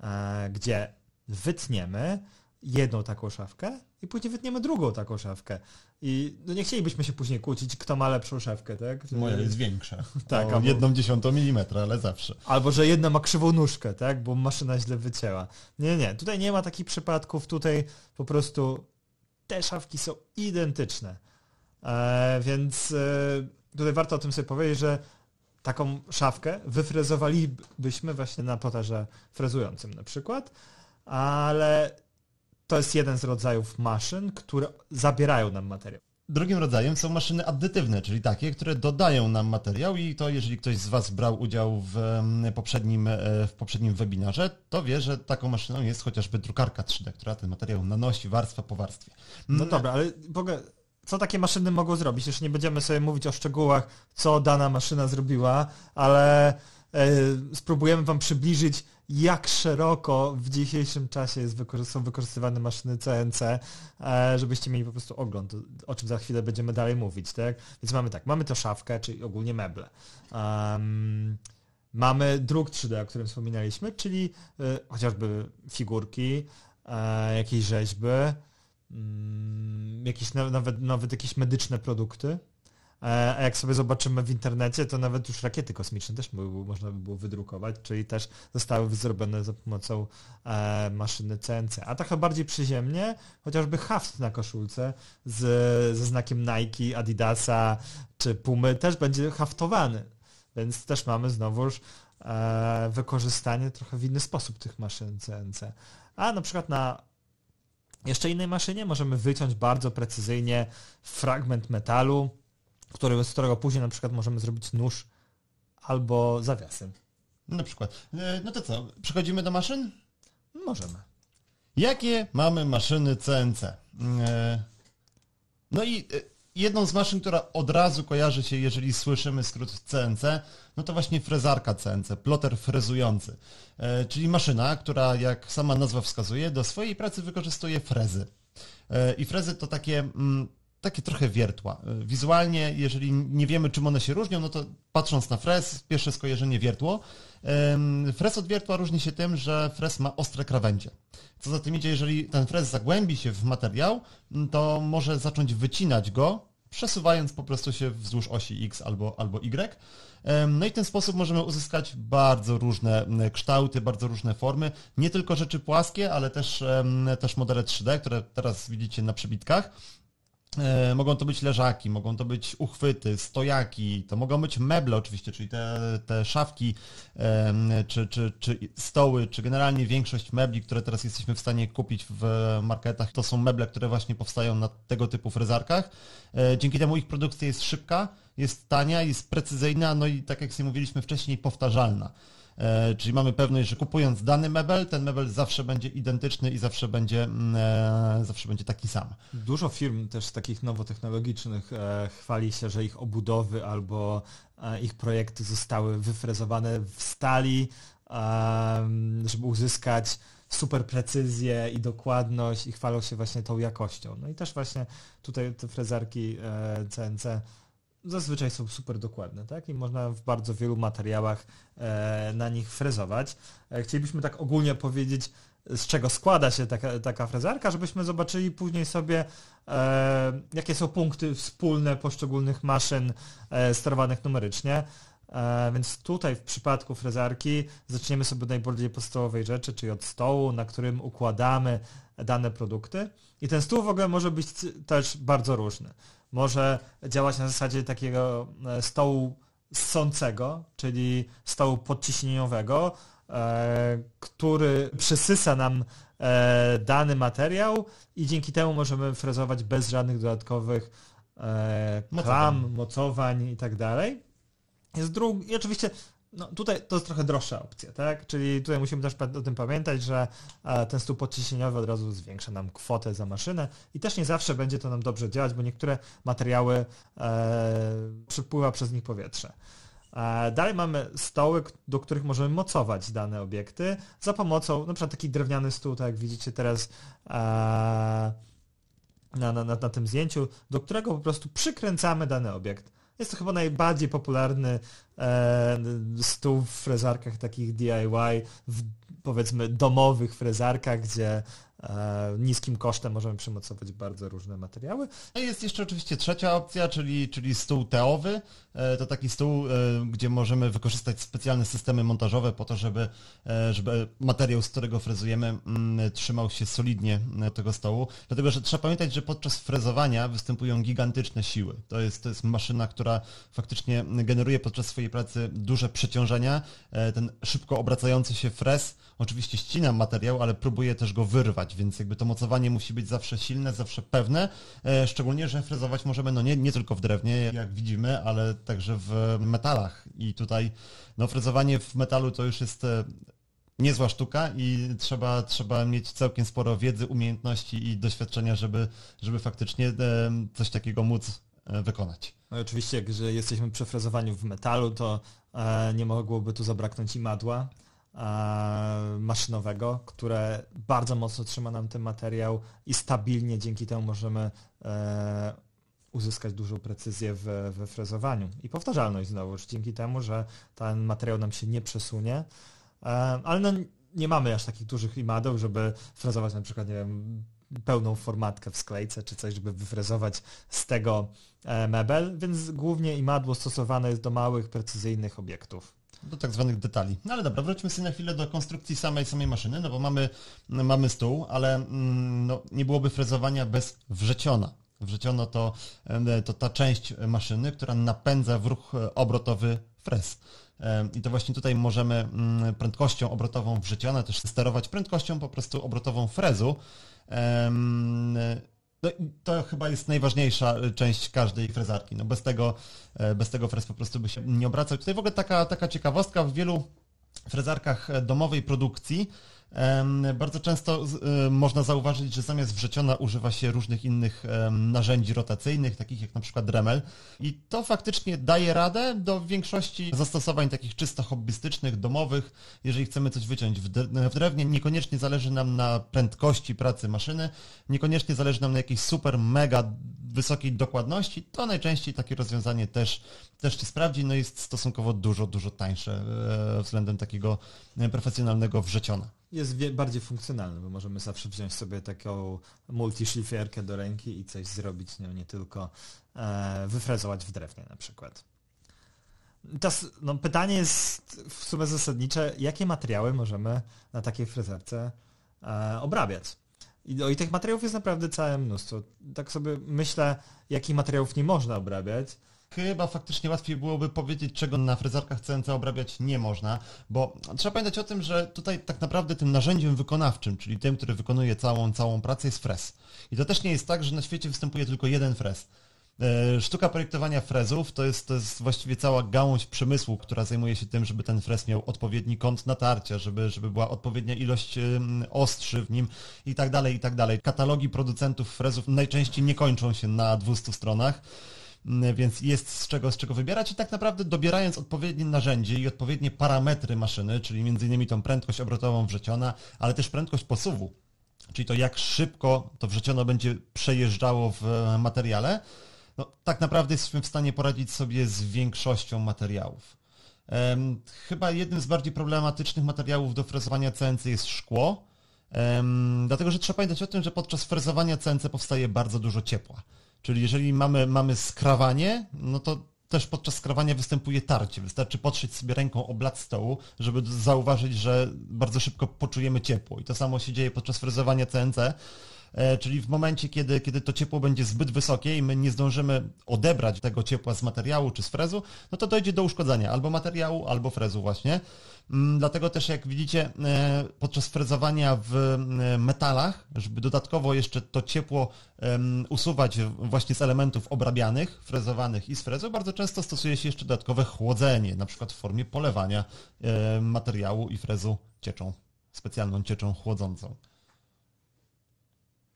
e, gdzie wytniemy jedną taką szafkę i później wytniemy drugą taką szafkę. I no nie chcielibyśmy się później kłócić, kto ma lepszą szafkę, tak? Moja jest większa. Tak, o albo... jedną dziesiątą milimetra, ale zawsze. Albo, że jedna ma krzywą nóżkę, tak? Bo maszyna źle wycięła. Nie, nie, tutaj nie ma takich przypadków, tutaj po prostu te szafki są identyczne. E, więc e, tutaj warto o tym sobie powiedzieć, że taką szafkę wyfrezowalibyśmy właśnie na potarze frezującym na przykład, ale to jest jeden z rodzajów maszyn, które zabierają nam materiał. Drugim rodzajem są maszyny addytywne, czyli takie, które dodają nam materiał i to jeżeli ktoś z Was brał udział w poprzednim, e, w poprzednim webinarze, to wie, że taką maszyną jest chociażby drukarka 3D, która ten materiał nanosi warstwa po warstwie. No dobra, ale ogóle co takie maszyny mogą zrobić. Już nie będziemy sobie mówić o szczegółach, co dana maszyna zrobiła, ale e, spróbujemy Wam przybliżyć, jak szeroko w dzisiejszym czasie są wykorzystywane maszyny CNC, e, żebyście mieli po prostu ogląd, o czym za chwilę będziemy dalej mówić. Tak? Więc mamy tak, mamy to szafkę, czyli ogólnie meble. Um, mamy druk 3D, o którym wspominaliśmy, czyli y, chociażby figurki, y, jakieś rzeźby, Mm, jakieś nawet, nawet jakieś medyczne produkty. E, a jak sobie zobaczymy w internecie, to nawet już rakiety kosmiczne też można by było wydrukować, czyli też zostały zrobione za pomocą e, maszyny CNC. A trochę bardziej przyziemnie, chociażby haft na koszulce z, ze znakiem Nike, Adidasa czy Pumy też będzie haftowany. Więc też mamy znowuż e, wykorzystanie trochę w inny sposób tych maszyn CNC. A na przykład na jeszcze innej maszynie możemy wyciąć bardzo precyzyjnie fragment metalu, który, z którego później na przykład możemy zrobić nóż albo zawiasy. Na przykład. E, no to co, przechodzimy do maszyn? Możemy. Jakie mamy maszyny CNC? E, no i e, jedną z maszyn, która od razu kojarzy się, jeżeli słyszymy skrót CNC, no to właśnie frezarka CNC, ploter frezujący, e, czyli maszyna, która jak sama nazwa wskazuje, do swojej pracy wykorzystuje frezy. E, I frezy to takie mm, takie trochę wiertła. E, wizualnie, jeżeli nie wiemy, czym one się różnią, no to patrząc na Fres, pierwsze skojarzenie wiertło. Fres od wiertła różni się tym, że Fres ma ostre krawędzie. Co za tym idzie, jeżeli ten Fres zagłębi się w materiał, to może zacząć wycinać go, przesuwając po prostu się wzdłuż osi X albo, albo Y. No i w ten sposób możemy uzyskać bardzo różne kształty, bardzo różne formy, nie tylko rzeczy płaskie, ale też, też modele 3D, które teraz widzicie na przebitkach. E, mogą to być leżaki, mogą to być uchwyty, stojaki, to mogą być meble oczywiście, czyli te, te szafki, czy, czy, czy stoły, czy generalnie większość mebli, które teraz jesteśmy w stanie kupić w marketach, to są meble, które właśnie powstają na tego typu frezarkach. E, dzięki temu ich produkcja jest szybka, jest tania, jest precyzyjna, no i tak jak sobie mówiliśmy wcześniej, powtarzalna. E, czyli mamy pewność, że kupując dany mebel, ten mebel zawsze będzie identyczny i zawsze będzie, mm, e, zawsze będzie taki sam. Dużo firm też takich nowotechnologicznych e, chwali się, że ich obudowy albo ich projekty zostały wyfrezowane w stali, żeby uzyskać super precyzję i dokładność i chwalą się właśnie tą jakością. No i też właśnie tutaj te frezarki CNC zazwyczaj są super dokładne, tak? I można w bardzo wielu materiałach e, na nich frezować. E, chcielibyśmy tak ogólnie powiedzieć, z czego składa się taka, taka frezarka, żebyśmy zobaczyli później sobie, e, jakie są punkty wspólne poszczególnych maszyn e, sterowanych numerycznie. E, więc tutaj w przypadku frezarki zaczniemy sobie od najbardziej podstawowej rzeczy, czyli od stołu, na którym układamy dane produkty. I ten stół w ogóle może być też bardzo różny może działać na zasadzie takiego e, stołu sącego, czyli stołu podciśnieniowego, e, który przysysa nam e, dany materiał i dzięki temu możemy frezować bez żadnych dodatkowych klam, mocowań, mocowań i tak dalej. Jest drugi, i oczywiście no tutaj to jest trochę droższa opcja, tak? Czyli tutaj musimy też o tym pamiętać, że e, ten stół podciśnieniowy od razu zwiększa nam kwotę za maszynę i też nie zawsze będzie to nam dobrze działać, bo niektóre materiały e, przepływa przez nich powietrze. E, dalej mamy stoły, do których możemy mocować dane obiekty za pomocą, na przykład taki drewniany stół, tak jak widzicie teraz e, na, na, na tym zdjęciu, do którego po prostu przykręcamy dany obiekt. Jest to chyba najbardziej popularny e, stół w frezarkach takich DIY, w, powiedzmy domowych frezarkach, gdzie E, niskim kosztem możemy przymocować bardzo różne materiały. No jest jeszcze oczywiście trzecia opcja, czyli, czyli stół teowy. E, to taki stół, e, gdzie możemy wykorzystać specjalne systemy montażowe po to, żeby, żeby materiał, z którego frezujemy, mm, trzymał się solidnie tego stołu. Dlatego, że trzeba pamiętać, że podczas frezowania występują gigantyczne siły. To jest, to jest maszyna, która faktycznie generuje podczas swojej pracy duże przeciążenia. Ten szybko obracający się frez oczywiście ścinam materiał, ale próbuję też go wyrwać, więc jakby to mocowanie musi być zawsze silne, zawsze pewne, e, szczególnie, że frezować możemy no nie, nie tylko w drewnie, jak widzimy, ale także w metalach i tutaj no frezowanie w metalu to już jest e, niezła sztuka i trzeba, trzeba mieć całkiem sporo wiedzy, umiejętności i doświadczenia, żeby, żeby faktycznie e, coś takiego móc wykonać. No i oczywiście, jak jesteśmy jesteśmy przefrezowani w metalu, to nie mogłoby tu zabraknąć i madła. E, maszynowego, które bardzo mocno trzyma nam ten materiał i stabilnie dzięki temu możemy e, uzyskać dużą precyzję w, we frezowaniu. I powtarzalność znowuż, dzięki temu, że ten materiał nam się nie przesunie, e, ale no, nie mamy aż takich dużych imadeł, żeby frezować na przykład, nie wiem, pełną formatkę w sklejce czy coś, żeby wyfrezować z tego mebel, więc głównie imadło stosowane jest do małych, precyzyjnych obiektów do tak zwanych detali. No ale dobra, wróćmy sobie na chwilę do konstrukcji samej samej maszyny, no bo mamy, mamy stół, ale mm, no, nie byłoby frezowania bez wrzeciona. Wrzeciono to, to ta część maszyny, która napędza w ruch e, obrotowy frez. I to właśnie tutaj możemy mm, prędkością obrotową wrzeciona też sterować prędkością po prostu obrotową frezu no to chyba jest najważniejsza e, część każdej frezarki. No, bez, tego, e, bez tego frez po prostu by się nie obracał. Tutaj w ogóle taka, taka ciekawostka, w wielu frezarkach e, domowej produkcji bardzo często można zauważyć, że zamiast wrzeciona używa się różnych innych narzędzi rotacyjnych, takich jak na przykład Dremel. I to faktycznie daje radę do większości zastosowań takich czysto hobbystycznych, domowych. Jeżeli chcemy coś wyciąć w drewnie, niekoniecznie zależy nam na prędkości pracy maszyny, niekoniecznie zależy nam na jakiejś super, mega wysokiej dokładności, to najczęściej takie rozwiązanie też, też się sprawdzi, no jest stosunkowo dużo, dużo tańsze e, względem takiego e, profesjonalnego wrzeciona jest bardziej funkcjonalny, bo możemy zawsze wziąć sobie taką multiszlifierkę do ręki i coś zrobić nią, nie tylko e, wyfrezować w drewnie na przykład. Teraz, no, pytanie jest w sumie zasadnicze, jakie materiały możemy na takiej frezerce e, obrabiać? I, no, I tych materiałów jest naprawdę całe mnóstwo. Tak sobie myślę, jakich materiałów nie można obrabiać, chyba faktycznie łatwiej byłoby powiedzieć, czego na frezarkach CNC obrabiać nie można, bo trzeba pamiętać o tym, że tutaj tak naprawdę tym narzędziem wykonawczym, czyli tym, który wykonuje całą, całą pracę jest frez. I to też nie jest tak, że na świecie występuje tylko jeden frez. E, sztuka projektowania frezów to jest, to jest właściwie cała gałąź przemysłu, która zajmuje się tym, żeby ten frez miał odpowiedni kąt natarcia, żeby, żeby była odpowiednia ilość ostrzy w nim i tak dalej, i tak dalej. Katalogi producentów frezów najczęściej nie kończą się na 200 stronach. Mm, więc jest z czego, z czego wybierać i tak naprawdę dobierając odpowiednie narzędzie i odpowiednie parametry maszyny, czyli m.in. tą prędkość obrotową wrzeciona, ale też prędkość posuwu, czyli to jak szybko to wrzeciono będzie przejeżdżało w e, materiale, no, tak naprawdę jesteśmy w stanie poradzić sobie z większością materiałów. Chyba jednym z bardziej problematycznych materiałów do frezowania CNC jest szkło, dlatego że trzeba pamiętać o tym, że podczas frezowania CNC powstaje bardzo dużo ciepła. Czyli jeżeli mamy, mamy skrawanie, no to też podczas skrawania występuje tarcie. Wystarczy potrzeć sobie ręką o blat stołu, żeby zauważyć, że bardzo szybko poczujemy ciepło. I to samo się dzieje podczas fryzowania CNC, E, czyli w momencie, kiedy, kiedy to ciepło będzie zbyt wysokie i my nie zdążymy odebrać tego ciepła z materiału czy z frezu, no to dojdzie do uszkodzenia albo materiału, albo frezu właśnie. Mm, dlatego też jak widzicie e, podczas frezowania w e, metalach, żeby dodatkowo jeszcze to ciepło usuwać właśnie z elementów obrabianych, frezowanych i z frezu, bardzo często stosuje się jeszcze dodatkowe chłodzenie, na przykład w formie polewania materiału i frezu cieczą, specjalną cieczą chłodzącą.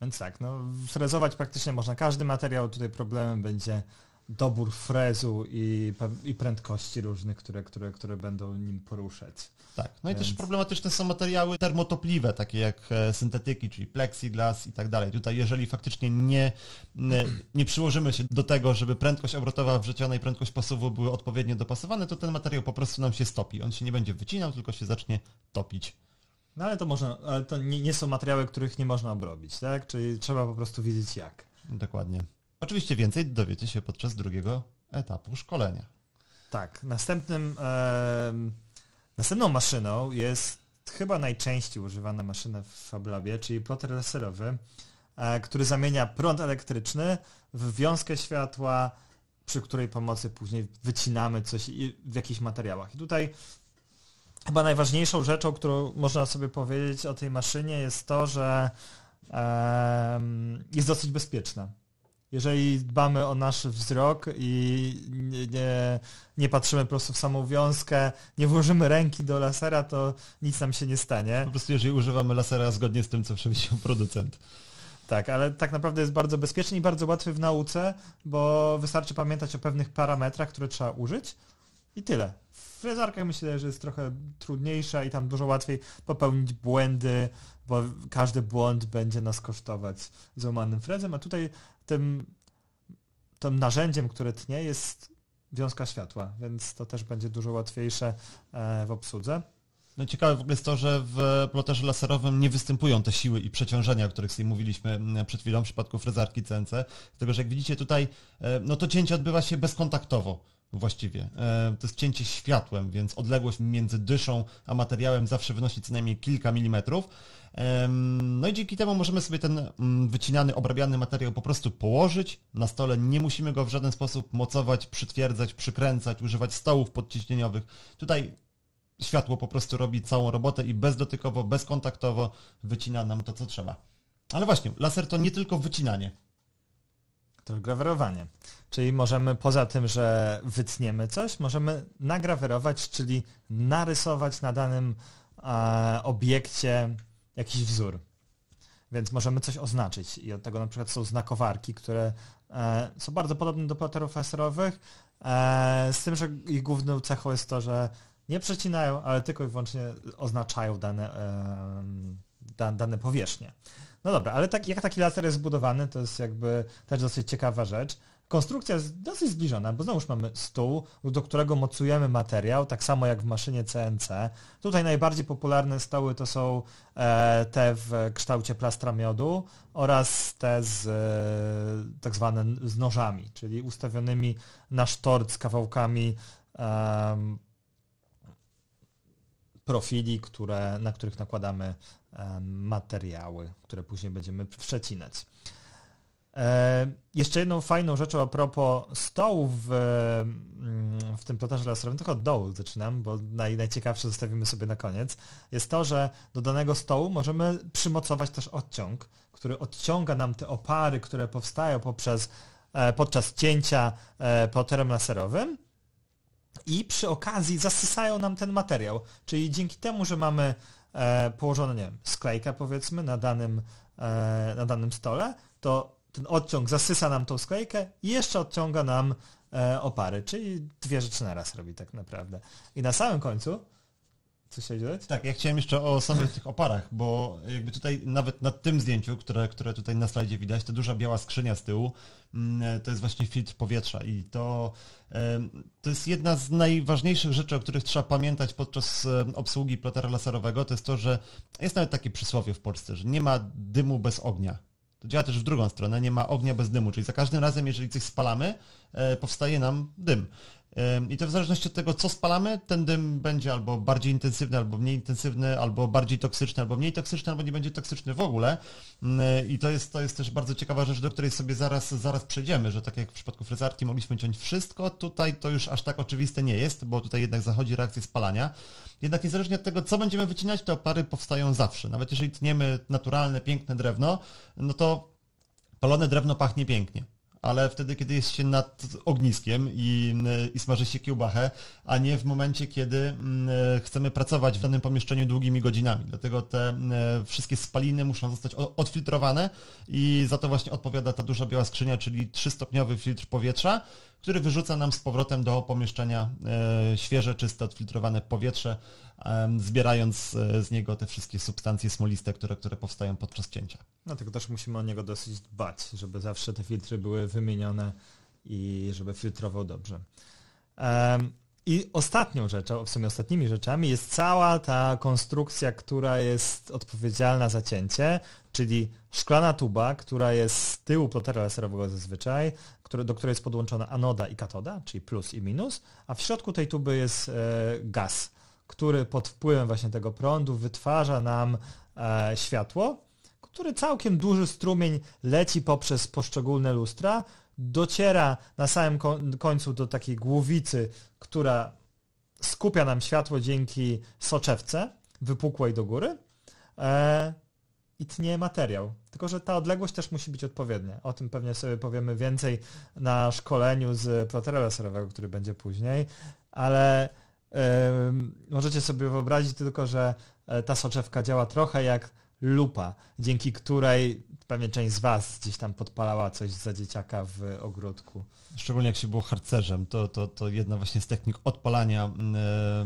Więc tak, no frezować praktycznie można każdy materiał, tutaj problemem będzie dobór frezu i, i prędkości różnych, które, które, które będą nim poruszać. Tak, no Więc... i też problematyczne są materiały termotopliwe, takie jak e, syntetyki, czyli plexiglas i tak dalej. Tutaj jeżeli faktycznie nie, nie, nie przyłożymy się do tego, żeby prędkość obrotowa wrzeciona i prędkość pasuwu były odpowiednio dopasowane, to ten materiał po prostu nam się stopi. On się nie będzie wycinał, tylko się zacznie topić. No ale to można, ale to nie, nie, są materiały, których nie można obrobić, tak? Czyli trzeba po prostu wiedzieć jak. Dokładnie. Oczywiście więcej dowiecie się podczas drugiego etapu szkolenia. Tak, następnym, e, następną maszyną jest chyba najczęściej używana maszyna w FabLabie, czyli ploter laserowy, e, który zamienia prąd elektryczny w wiązkę światła, przy której pomocy później wycinamy coś w jakichś materiałach. I tutaj chyba najważniejszą rzeczą, którą można sobie powiedzieć o tej maszynie jest to, że jest dosyć bezpieczna. Jeżeli dbamy o nasz wzrok i nie, nie, nie, patrzymy po prostu w samą wiązkę, nie włożymy ręki do lasera, to nic nam się nie stanie. Po prostu jeżeli używamy lasera zgodnie z tym, co przewidział producent. Tak, ale tak naprawdę jest bardzo bezpieczny i bardzo łatwy w nauce, bo wystarczy pamiętać o pewnych parametrach, które trzeba użyć i tyle frezarkach myślę, że jest trochę trudniejsza i tam dużo łatwiej popełnić błędy, bo każdy błąd będzie nas kosztować złamanym frezem, a tutaj tym, tym narzędziem, które tnie jest wiązka światła, więc to też będzie dużo łatwiejsze e, w obsłudze. No ciekawe w ogóle jest to, że w ploterze laserowym nie występują te siły i przeciążenia, o których sobie mówiliśmy przed chwilą w przypadku frezarki CNC, dlatego że jak widzicie tutaj, e, no to cięcie odbywa się bezkontaktowo właściwie. E, to jest cięcie światłem, więc odległość między dyszą a materiałem zawsze wynosi co najmniej kilka milimetrów. No i dzięki temu możemy sobie ten mm, wycinany, obrabiany materiał po prostu położyć na stole. Nie musimy go w żaden sposób mocować, przytwierdzać, przykręcać, używać stołów podciśnieniowych. Tutaj światło po prostu robi całą robotę i bezdotykowo, bezkontaktowo wycina nam to, co trzeba. Ale właśnie, laser to nie tylko wycinanie to grawerowanie. Czyli możemy poza tym, że wytniemy coś, możemy nagrawerować, czyli narysować na danym e, obiekcie jakiś wzór. Więc możemy coś oznaczyć i od tego na przykład są znakowarki, które e, są bardzo podobne do ploterów laserowych, e, z tym, że ich główną cechą jest to, że nie przecinają, ale tylko i wyłącznie oznaczają dane, e, da, dane powierzchnie. No dobra, ale tak, jak taki laser jest zbudowany, to jest jakby też dosyć ciekawa rzecz. Konstrukcja jest dosyć zbliżona, bo znowuż mamy stół, do którego mocujemy materiał, tak samo jak w maszynie CNC. Tutaj najbardziej popularne stoły to są e, te w kształcie plastra miodu oraz te z e, tak zwane z nożami, czyli ustawionymi na sztort z kawałkami profili, które, na których nakładamy materiały, które później będziemy przecinać. E, jeszcze jedną fajną rzeczą a propos stołów w, w tym plotterze laserowym, tylko od dołu zaczynam, bo naj, najciekawsze zostawimy sobie na koniec, jest to, że do danego stołu możemy przymocować też odciąg, który odciąga nam te opary, które powstają poprzez, e, podczas cięcia e, ploterem laserowym i przy okazji zasysają nam ten materiał. Czyli dzięki temu, że mamy E, położona, nie wiem, sklejka powiedzmy na danym, e, na danym stole, to ten odciąg zasysa nam tą sklejkę i jeszcze odciąga nam e, opary, czyli dwie rzeczy na raz robi tak naprawdę. I na samym końcu Chcesz się dodać? Tak, ja chciałem jeszcze o samych tych oparach, bo jakby tutaj nawet na tym zdjęciu, które, które tutaj na slajdzie widać, ta duża biała skrzynia z tyłu, mm, to jest właśnie filtr powietrza i to, to jest jedna z najważniejszych rzeczy, o których trzeba pamiętać podczas obsługi plotera laserowego, to jest to, że jest nawet takie przysłowie w Polsce, że nie ma dymu bez ognia. To działa też w drugą stronę, nie ma ognia bez dymu, czyli za każdym razem, jeżeli coś spalamy, e, powstaje nam dym. I to w zależności od tego, co spalamy, ten dym będzie albo bardziej intensywny, albo mniej intensywny, albo bardziej toksyczny, albo mniej toksyczny, albo nie będzie toksyczny w ogóle. Mm, I to jest, to jest też bardzo ciekawa rzecz, do której sobie zaraz, zaraz przejdziemy, że tak jak w przypadku frezarki mogliśmy ciąć wszystko, tutaj to już aż tak oczywiste nie jest, bo tutaj jednak zachodzi reakcja spalania. Jednak niezależnie od tego, co będziemy wycinać, te opary powstają zawsze. Nawet jeżeli tniemy naturalne, piękne drewno, no to palone drewno pachnie pięknie ale wtedy, kiedy jest się nad ogniskiem i, mm, i smaży się kiełbachę, a nie w momencie, kiedy mm, chcemy pracować w danym pomieszczeniu długimi godzinami. Dlatego te mm, wszystkie spaliny muszą zostać odfiltrowane i za to właśnie odpowiada ta duża biała skrzynia, czyli trzystopniowy filtr powietrza, który wyrzuca nam z powrotem do pomieszczenia e, świeże, czyste, odfiltrowane powietrze, zbierając e, z niego te wszystkie substancje smoliste, które, które powstają podczas cięcia. No też musimy o niego dosyć dbać, żeby zawsze te filtry były wymienione i żeby filtrował dobrze. I ostatnią rzeczą, w sumie ostatnimi rzeczami jest cała ta konstrukcja, która jest odpowiedzialna za cięcie, czyli szklana tuba, która jest z tyłu plotera laserowego zazwyczaj, do której jest podłączona anoda i katoda, czyli plus i minus, a w środku tej tuby jest e, gaz, który pod wpływem właśnie tego prądu wytwarza nam e, światło, który całkiem duży strumień leci poprzez poszczególne lustra, dociera na samym końcu do takiej głowicy, która skupia nam światło dzięki soczewce wypukłej do góry. E, i tnie materiał. Tylko, że ta odległość też musi być odpowiednia. O tym pewnie sobie powiemy więcej na szkoleniu z platera laserowego, który będzie później, ale yy, możecie sobie wyobrazić tylko, że e, ta soczewka działa trochę jak lupa, dzięki której pewnie część z Was gdzieś tam podpalała coś za dzieciaka w ogródku. Szczególnie jak się było harcerzem, to, to, to jedna właśnie z technik odpalania,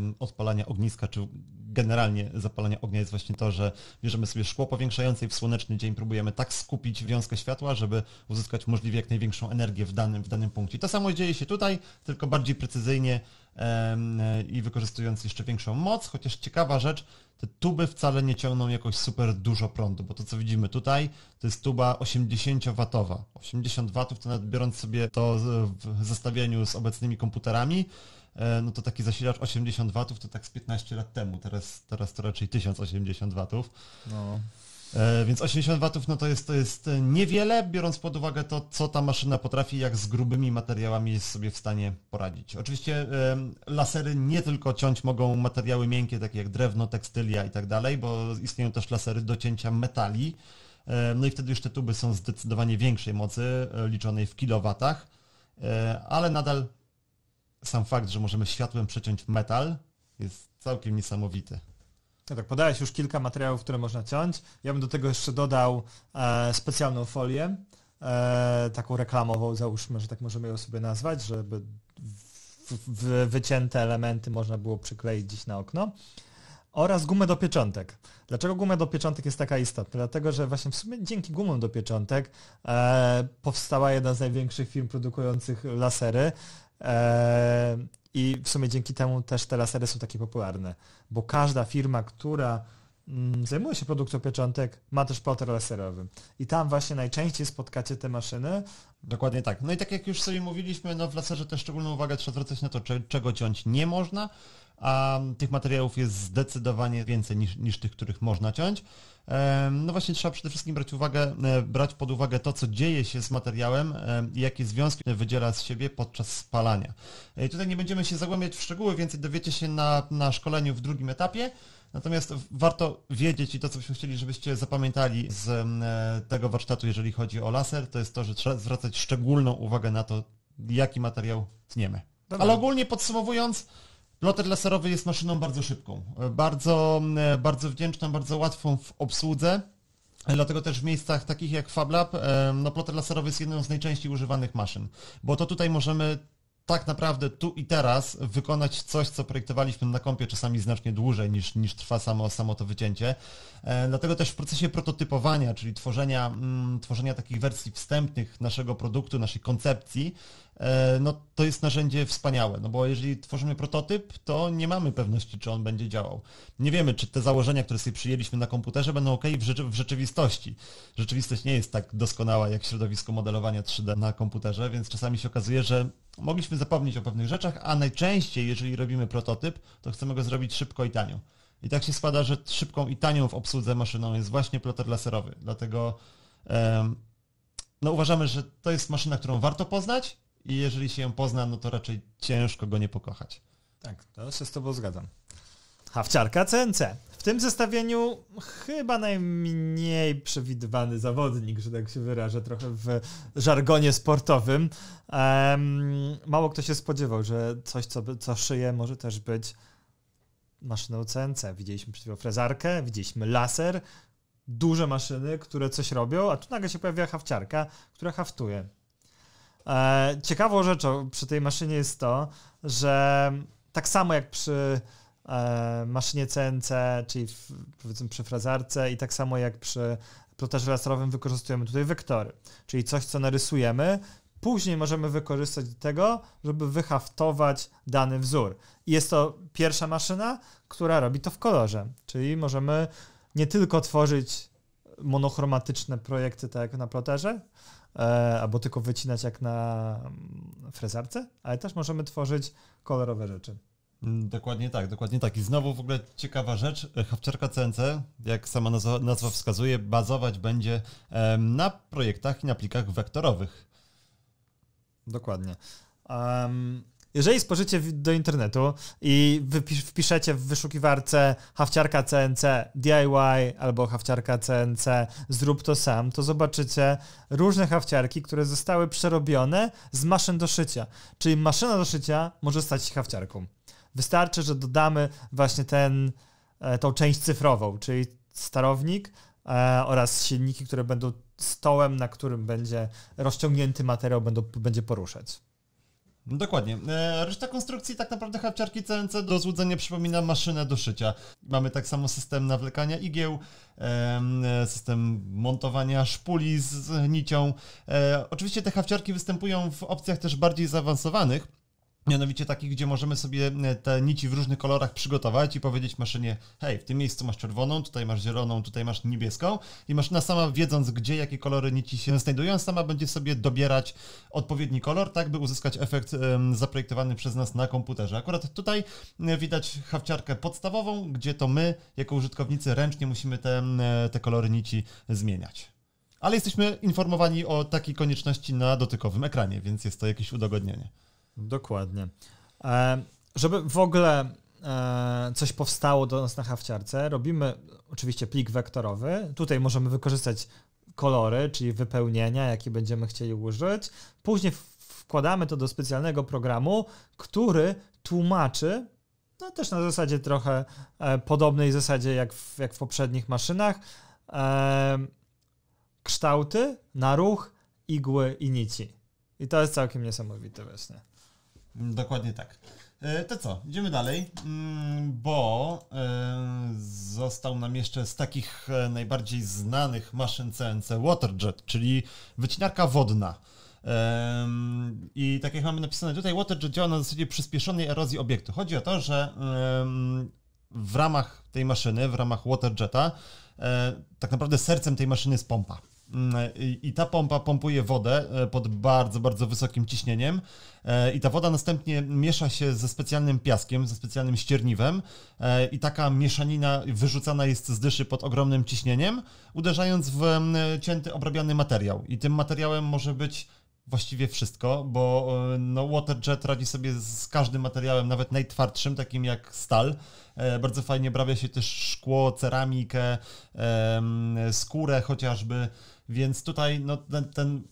yy, odpalania ogniska, czy generalnie zapalania ognia jest właśnie to, że bierzemy sobie szkło powiększające i w słoneczny dzień próbujemy tak skupić wiązkę światła, żeby uzyskać możliwie jak największą energię w danym, w danym punkcie. To samo dzieje się tutaj, tylko bardziej precyzyjnie i wykorzystując jeszcze większą moc, chociaż ciekawa rzecz, te tuby wcale nie ciągną jakoś super dużo prądu, bo to co widzimy tutaj, to jest tuba 80W. 80 W to nawet biorąc sobie to w zestawieniu z obecnymi komputerami, e, no to taki zasilacz 80 W to tak z 15 lat temu, teraz, teraz to raczej 1080 W. No. E, więc 80 W no to jest, to jest niewiele, biorąc pod uwagę to, co ta maszyna potrafi, jak z grubymi materiałami jest sobie w stanie poradzić. Oczywiście e, lasery nie tylko ciąć mogą materiały miękkie, takie jak drewno, tekstylia i tak dalej, bo istnieją też lasery do cięcia metali. E, no i wtedy już te tuby są zdecydowanie większej mocy, liczonej w kilowatach, ale nadal sam fakt, że możemy światłem przeciąć metal jest całkiem niesamowity. No tak, podałeś już kilka materiałów, które można ciąć. Ja bym do tego jeszcze dodał e, specjalną folię, e, taką reklamową, załóżmy, że tak możemy ją sobie nazwać, żeby w, w, wycięte elementy można było przykleić gdzieś na okno. Oraz gumę do pieczątek. Dlaczego guma do pieczątek jest taka istotna? Dlatego, że właśnie w sumie dzięki gumom do pieczątek e, powstała jedna z największych firm produkujących lasery. E, i w sumie dzięki temu też te lasery są takie popularne, bo każda firma, która Mm, zajmuje się produkcją pieczątek, ma też plotter laserowy. I tam właśnie najczęściej spotkacie te maszyny. Dokładnie tak. No i tak jak już sobie mówiliśmy, no w laserze też szczególną uwagę trzeba zwracać na to, czego ciąć nie można, a tych materiałów jest zdecydowanie więcej niż, niż tych, których można ciąć. No właśnie trzeba przede wszystkim brać, uwagę, e, brać pod uwagę to, co dzieje się z materiałem i jakie związki wydziela z siebie podczas spalania. I e, tutaj nie będziemy się zagłębiać w szczegóły, więcej dowiecie się na, na szkoleniu w drugim etapie. Natomiast warto wiedzieć i to, co byśmy chcieli, żebyście zapamiętali z e, tego warsztatu, jeżeli chodzi o laser, to jest to, że trzeba zwracać szczególną uwagę na to, jaki materiał tniemy. Dobra. Ale ogólnie podsumowując, Ploter laserowy jest maszyną bardzo szybką, e, bardzo, e, bardzo wdzięczną, bardzo łatwą w obsłudze. Dlatego też w miejscach takich jak FabLab, no ploter laserowy jest jedną z najczęściej używanych maszyn, bo to tutaj możemy tak naprawdę tu i teraz wykonać coś, co projektowaliśmy na kompie czasami znacznie dłużej niż, niż trwa samo, samo to wycięcie. E, dlatego też w procesie prototypowania, czyli tworzenia, mm, tworzenia takich wersji wstępnych naszego produktu, naszej koncepcji, E, no to jest narzędzie wspaniałe, no bo jeżeli tworzymy prototyp, to nie mamy pewności, czy on będzie działał. Nie wiemy, czy te założenia, które sobie przyjęliśmy na komputerze będą ok w, rzeczy, w rzeczywistości. Rzeczywistość nie jest tak doskonała jak środowisko modelowania 3D na komputerze, więc czasami się okazuje, że mogliśmy zapomnieć o pewnych rzeczach, a najczęściej, jeżeli robimy prototyp, to chcemy go zrobić szybko i tanio. I tak się składa, że szybką i tanią w obsłudze maszyną jest właśnie ploter laserowy. Dlatego um, no uważamy, że to jest maszyna, którą warto poznać, i jeżeli się ją pozna, no to raczej ciężko go nie pokochać. Tak, to się z Tobą zgadzam. Hawciarka CNC. W tym zestawieniu chyba najmniej przewidywany zawodnik, że tak się wyrażę, trochę w żargonie sportowym. Um, mało kto się spodziewał, że coś, co, co szyje, może też być maszyną CNC. Widzieliśmy frezarkę, widzieliśmy laser, duże maszyny, które coś robią, a tu nagle się pojawia hawciarka, która haftuje. E, ciekawą rzeczą przy tej maszynie jest to, że tak samo jak przy e, maszynie CNC, czyli w, powiedzmy przy frezarce i tak samo jak przy plotażu laserowym wykorzystujemy tutaj wektory, czyli coś, co narysujemy, później możemy wykorzystać do tego, żeby wyhaftować dany wzór. I jest to pierwsza maszyna, która robi to w kolorze, czyli możemy nie tylko tworzyć monochromatyczne projekty, tak jak na ploterze, E, albo tylko wycinać jak na mm, frezarce, ale też możemy tworzyć kolorowe rzeczy. Mm, dokładnie tak, dokładnie tak. I znowu w ogóle ciekawa rzecz, e, hawczerka CNC, jak sama nazwa, wskazuje, bazować będzie na projektach i na plikach wektorowych. Dokładnie jeżeli spojrzycie do internetu i wpiszecie w wyszukiwarce hafciarka CNC DIY albo hafciarka CNC zrób to sam, to zobaczycie różne hafciarki, które zostały przerobione z maszyn do szycia. Czyli maszyna do szycia może stać się hafciarką. Wystarczy, że dodamy właśnie ten, e, tą część cyfrową, czyli starownik e, oraz silniki, które będą stołem, na którym będzie rozciągnięty materiał, będą, będzie poruszać. Dokładnie. E, reszta konstrukcji tak naprawdę chapciarki CNC do złudzenia przypomina maszynę do szycia. Mamy tak samo system nawlekania igieł, e, system montowania szpuli z nicią. E, oczywiście te chapciarki występują w opcjach też bardziej zaawansowanych, Mianowicie takich, gdzie możemy sobie e, te nici w różnych kolorach przygotować i powiedzieć maszynie, hej, w tym miejscu masz czerwoną, tutaj masz zieloną, tutaj masz niebieską i maszyna sama wiedząc, gdzie, jakie kolory nici się znajdują, sama będzie sobie dobierać odpowiedni kolor, tak by uzyskać efekt zaprojektowany przez nas na komputerze. Akurat tutaj e, widać hawciarkę podstawową, gdzie to my, jako użytkownicy, ręcznie musimy te, te kolory nici zmieniać. Ale jesteśmy informowani o takiej konieczności na dotykowym ekranie, więc jest to jakieś udogodnienie. Dokładnie. E, żeby w ogóle e, coś powstało do nas na hafciarce, robimy oczywiście plik wektorowy. Tutaj możemy wykorzystać kolory, czyli wypełnienia, jakie będziemy chcieli użyć. Później wkładamy to do specjalnego programu, który tłumaczy, no też na zasadzie trochę e, podobnej zasadzie jak w, jak w poprzednich maszynach, e, kształty na ruch igły i nici. I to jest całkiem niesamowite właśnie. Mm, dokładnie tak. E, to co, idziemy dalej, mm, bo e, został nam jeszcze z takich e, najbardziej znanych maszyn CNC Waterjet, czyli wycinarka wodna. I tak jak mamy napisane tutaj, Waterjet działa na zasadzie przyspieszonej erozji obiektu. Chodzi o to, że w ramach tej maszyny, w ramach Waterjeta, tak naprawdę sercem tej maszyny jest pompa i ta pompa pompuje wodę e, pod bardzo, bardzo wysokim ciśnieniem e, i ta woda następnie miesza się ze specjalnym piaskiem, ze specjalnym ścierniwem e, i taka mieszanina wyrzucana jest z dyszy pod ogromnym ciśnieniem, uderzając w cięty, obrabiany materiał i tym materiałem może być właściwie wszystko, bo no, Waterjet radzi sobie z każdym materiałem, nawet najtwardszym, takim jak stal. Bardzo fajnie brawia się też szkło, ceramikę, skórę chociażby. Więc tutaj no, ten, ten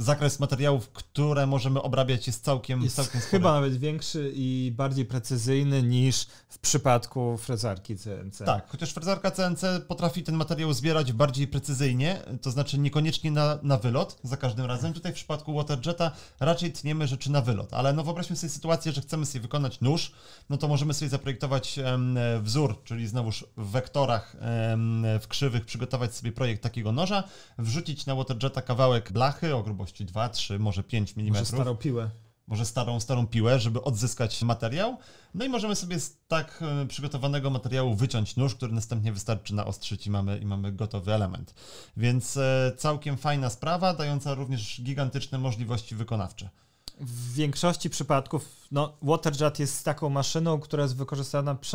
zakres materiałów, które możemy obrabiać jest całkiem jest całkiem spory. chyba nawet większy i bardziej precyzyjny niż w przypadku frezarki CNC. Tak, chociaż frezarka CNC potrafi ten materiał zbierać bardziej precyzyjnie, to znaczy niekoniecznie na, na wylot za każdym razem. Tutaj w przypadku waterjeta raczej tniemy rzeczy na wylot, ale no wyobraźmy sobie sytuację, że chcemy sobie wykonać nóż, no to możemy sobie zaprojektować em, wzór, czyli znowuż w wektorach em, w krzywych przygotować sobie projekt takiego noża, wrzucić na waterjeta kawałek blachy o grubości wysokości 2, 3, może 5 mm. Może starą piłę. Może starą, starą piłę, żeby odzyskać materiał. No i możemy sobie z tak e, przygotowanego materiału wyciąć nóż, który następnie wystarczy naostrzyć i mamy, i mamy gotowy element. Więc e, całkiem fajna sprawa, dająca również gigantyczne możliwości wykonawcze w większości przypadków no, waterjet jest taką maszyną, która jest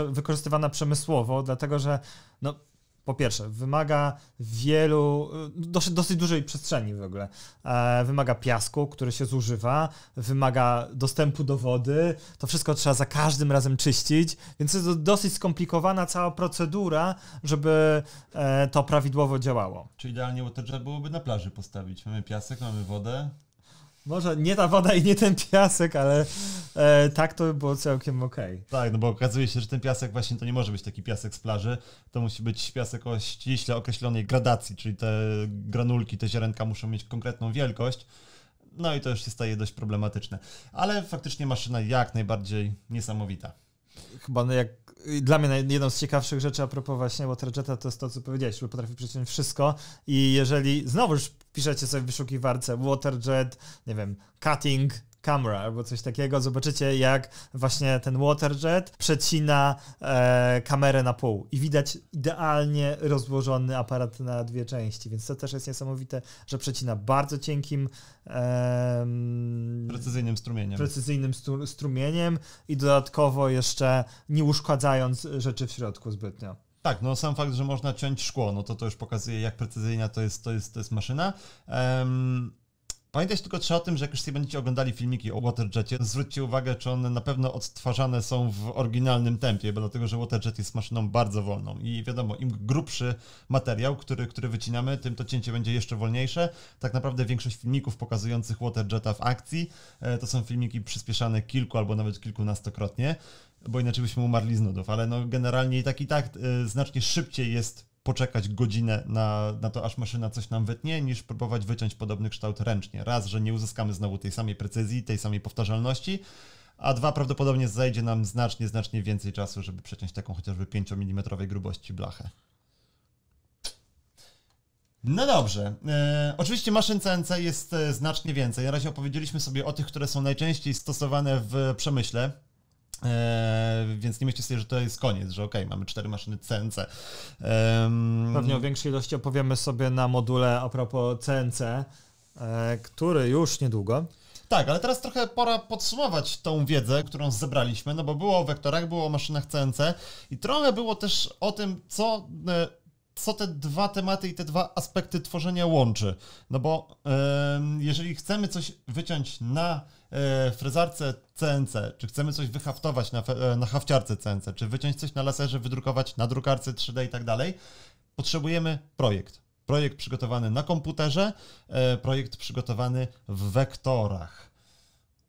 wykorzystywana przemysłowo, dlatego że no, po pierwsze, wymaga wielu, y, dosyć, dosyć dużej przestrzeni w ogóle. E, wymaga piasku, który się zużywa, wymaga dostępu do wody. To wszystko trzeba za każdym razem czyścić, więc jest dosyć skomplikowana cała procedura, żeby e, to prawidłowo działało. Czy idealnie trzeba byłoby na plaży postawić? Mamy piasek, mamy wodę, może nie ta woda i nie ten piasek, ale e, tak to by było całkiem okej. Okay. Tak, no bo okazuje się, że ten piasek właśnie to nie może być taki piasek z plaży. To musi być piasek o ściśle określonej gradacji, czyli te granulki, te ziarenka muszą mieć konkretną wielkość. No i to już się staje dość problematyczne. Ale faktycznie maszyna jak najbardziej niesamowita. Chyba no jak dla mnie jedną z ciekawszych rzeczy a propos właśnie Waterjeta to jest to, co powiedziałeś, że potrafi przeciąć wszystko i jeżeli znowu już piszecie sobie w wyszukiwarce Waterjet, nie wiem, cutting, Camera albo coś takiego. Zobaczycie, jak właśnie ten waterjet przecina e, kamerę na pół i widać idealnie rozłożony aparat na dwie części, więc to też jest niesamowite, że przecina bardzo cienkim e, precyzyjnym strumieniem. Precyzyjnym stru, strumieniem i dodatkowo jeszcze nie uszkadzając rzeczy w środku zbytnio. Tak, no sam fakt, że można ciąć szkło, no to to już pokazuje, jak precyzyjna to jest, to jest, to jest maszyna. Um, Pamiętajcie tylko trzeba o tym, że jak już będziecie oglądali filmiki o Waterjetie, zwróćcie uwagę, czy one na pewno odtwarzane są w oryginalnym tempie, bo dlatego, że Waterjet jest maszyną bardzo wolną i wiadomo, im grubszy materiał, który, który wycinamy, tym to cięcie będzie jeszcze wolniejsze. Tak naprawdę większość filmików pokazujących Waterjeta w akcji e, to są filmiki przyspieszane kilku albo nawet kilkunastokrotnie, bo inaczej byśmy umarli z nudów, ale no generalnie i tak i tak e, znacznie szybciej jest poczekać godzinę na, na to, aż maszyna coś nam wytnie, niż próbować wyciąć podobny kształt ręcznie. Raz, że nie uzyskamy znowu tej samej precyzji, tej samej powtarzalności, a dwa, prawdopodobnie zajdzie nam znacznie, znacznie więcej czasu, żeby przeciąć taką chociażby 5 mm grubości blachę. No dobrze. E, oczywiście maszyn CNC jest e, znacznie więcej. Na razie opowiedzieliśmy sobie o tych, które są najczęściej stosowane w przemyśle. E, więc nie myślcie sobie, że to jest koniec, że okej, okay, mamy cztery maszyny CNC. Ehm... Pewnie o większej ilości opowiemy sobie na module a propos CNC, e, który już niedługo. Tak, ale teraz trochę pora podsumować tą wiedzę, którą zebraliśmy, no bo było o wektorach, było o maszynach CNC i trochę było też o tym, co... E, co te dwa tematy i te dwa aspekty tworzenia łączy. No bo jeżeli chcemy coś wyciąć na frezarce e, CNC, czy chcemy coś wyhaftować na, e, na hafciarce CNC, czy wyciąć coś na laserze, wydrukować na drukarce 3D i tak dalej, potrzebujemy projekt. Projekt przygotowany na komputerze, e, projekt przygotowany w wektorach.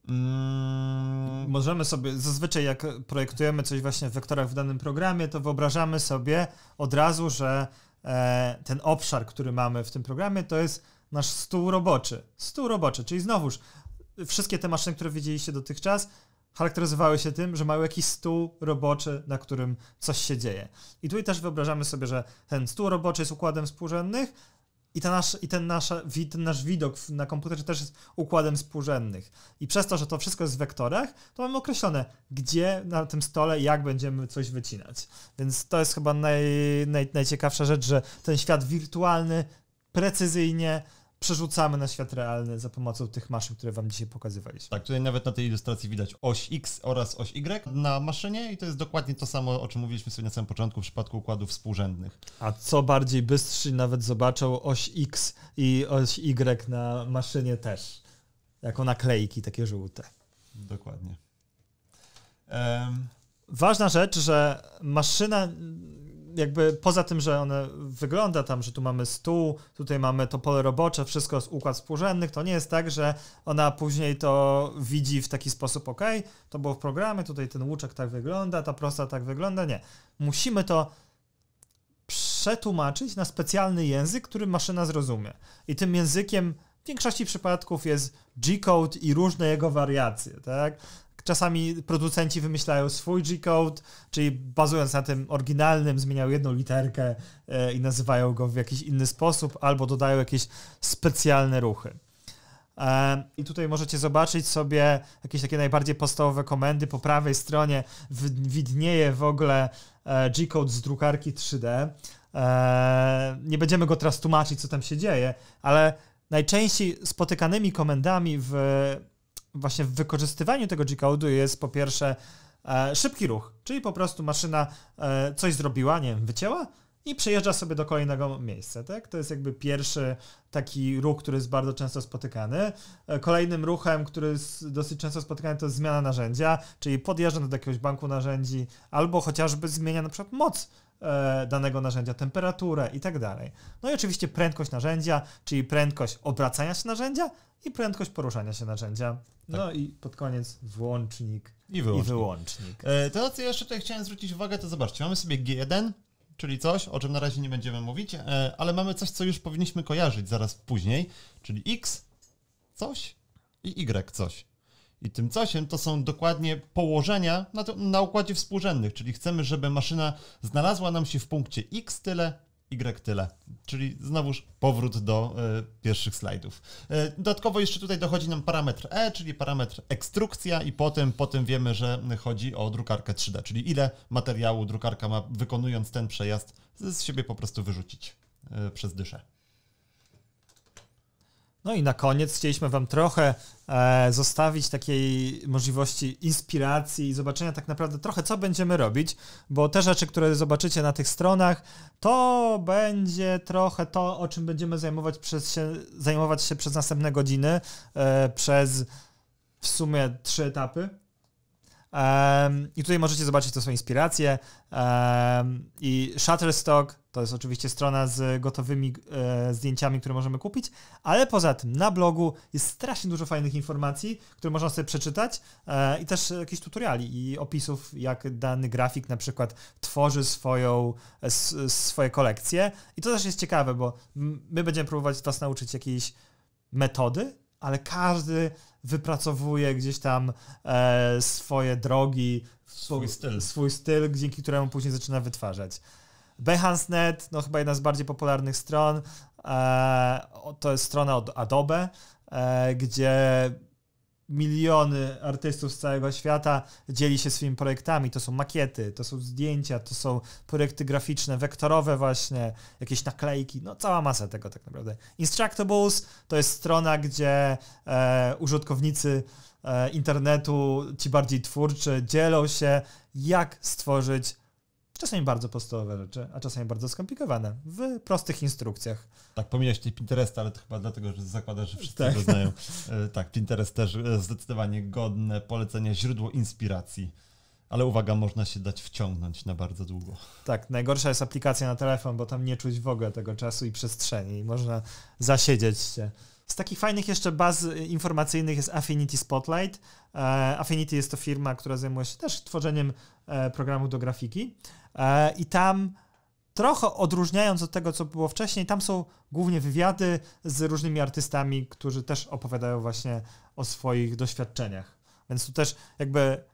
Mm. Możemy sobie, zazwyczaj jak projektujemy coś właśnie w wektorach w danym programie, to wyobrażamy sobie od razu, że e, ten obszar, który mamy w tym programie, to jest nasz stół roboczy. Stół roboczy, czyli znowuż wszystkie te maszyny, które widzieliście dotychczas, charakteryzowały się tym, że mają jakiś stół roboczy, na którym coś się dzieje. I tutaj też wyobrażamy sobie, że ten stół roboczy jest układem współrzędnych i, ta nasz, i ten, nasz, ten nasz widok na komputerze też jest układem współrzędnych. I przez to, że to wszystko jest w wektorach, to mamy określone, gdzie na tym stole, jak będziemy coś wycinać. Więc to jest chyba naj, naj, najciekawsza rzecz, że ten świat wirtualny precyzyjnie przerzucamy na świat realny za pomocą tych maszyn, które wam dzisiaj pokazywaliśmy. Tak, tutaj nawet na tej ilustracji widać oś X oraz oś Y na maszynie i to jest dokładnie to samo, o czym mówiliśmy sobie na samym początku w przypadku układów współrzędnych. A co bardziej bystrzy nawet zobaczą oś X i oś Y na maszynie też, jako naklejki takie żółte. Dokładnie. Um. Ważna rzecz, że maszyna jakby poza tym, że one wygląda tam, że tu mamy stół, tutaj mamy to pole robocze, wszystko z układ współrzędnych, to nie jest tak, że ona później to widzi w taki sposób, ok, to było w programie, tutaj ten łuczek tak wygląda, ta prosta tak wygląda, nie. Musimy to przetłumaczyć na specjalny język, który maszyna zrozumie. I tym językiem w większości przypadków jest G-code i różne jego wariacje, tak? Czasami producenci wymyślają swój G-code, czyli bazując na tym oryginalnym zmieniają jedną literkę e, i nazywają go w jakiś inny sposób, albo dodają jakieś specjalne ruchy. E, I tutaj możecie zobaczyć sobie jakieś takie najbardziej podstawowe komendy. Po prawej stronie widnieje w ogóle e, G-code z drukarki 3D. Nie będziemy go teraz tłumaczyć, co tam się dzieje, ale najczęściej spotykanymi komendami w właśnie w wykorzystywaniu tego G-code'u jest po pierwsze e, szybki ruch, czyli po prostu maszyna e, coś zrobiła, nie wiem, wycięła i przejeżdża sobie do kolejnego miejsca, tak? To jest jakby pierwszy taki ruch, który jest bardzo często spotykany. E, kolejnym ruchem, który jest dosyć często spotykany, to jest zmiana narzędzia, czyli podjeżdża do jakiegoś banku narzędzi albo chociażby zmienia na przykład moc e, danego narzędzia, temperaturę i tak dalej. No i oczywiście prędkość narzędzia, czyli prędkość obracania się narzędzia, i prędkość poruszania się narzędzia. No tak. No i pod koniec włącznik i wyłącznik. I wyłącznik. E, to, co jeszcze tutaj chciałem zwrócić uwagę, to zobaczcie, mamy sobie G1, czyli coś, o czym na razie nie będziemy mówić, e, ale mamy coś, co już powinniśmy kojarzyć zaraz później, czyli X coś i Y coś. I tym cośiem to są dokładnie położenia na, to, na układzie współrzędnych, czyli chcemy, żeby maszyna znalazła nam się w punkcie X tyle, Y tyle. Czyli znowuż powrót do y, pierwszych slajdów. Y, dodatkowo jeszcze tutaj dochodzi nam parametr E, czyli parametr ekstrukcja i potem, potem wiemy, że chodzi o drukarkę 3D, czyli ile materiału drukarka ma wykonując ten przejazd z siebie po prostu wyrzucić y, przez dyszę. No i na koniec chcieliśmy Wam trochę e, zostawić takiej możliwości inspiracji i zobaczenia tak naprawdę trochę, co będziemy robić, bo te rzeczy, które zobaczycie na tych stronach, to będzie trochę to, o czym będziemy zajmować, przez się, zajmować się przez następne godziny, e, przez w sumie trzy etapy. E, I tutaj możecie zobaczyć, to są inspiracje i Shutterstock, to jest oczywiście strona z gotowymi e, zdjęciami, które możemy kupić, ale poza tym na blogu jest strasznie dużo fajnych informacji, które można sobie przeczytać e, i też jakichś tutoriali i opisów, jak dany grafik na przykład tworzy swoją, e, s, swoje kolekcje. I to też jest ciekawe, bo my będziemy próbować Was nauczyć jakiejś metody, ale każdy wypracowuje gdzieś tam e, swoje drogi, swój, swój styl. swój styl, dzięki któremu później zaczyna wytwarzać. Behance.net, no chyba jedna z bardziej popularnych stron, e, to jest strona od Adobe, e, gdzie miliony artystów z całego świata dzieli się swoimi projektami. To są makiety, to są zdjęcia, to są projekty graficzne, wektorowe właśnie, jakieś naklejki, no cała masa tego tak naprawdę. Instructables to jest strona, gdzie e, użytkownicy e, internetu, ci bardziej twórczy, dzielą się, jak stworzyć Czasami bardzo podstawowe rzeczy, a czasami bardzo skomplikowane, w prostych instrukcjach. Tak, pominąłeś tutaj Pinteresta, ale to chyba dlatego, że zakładasz, że wszyscy tak. go znają. E, tak, Pinterest też e, zdecydowanie godne polecenia, źródło inspiracji. Ale uwaga, można się dać wciągnąć na bardzo długo. Tak, najgorsza jest aplikacja na telefon, bo tam nie czuć w ogóle tego czasu i przestrzeni. Można zasiedzieć się. Z takich fajnych jeszcze baz informacyjnych jest Affinity Spotlight. E, Affinity jest to firma, która zajmuje się też tworzeniem e, programów do grafiki. E, I tam trochę odróżniając od tego, co było wcześniej, tam są głównie wywiady z różnymi artystami, którzy też opowiadają właśnie o swoich doświadczeniach. Więc tu też jakby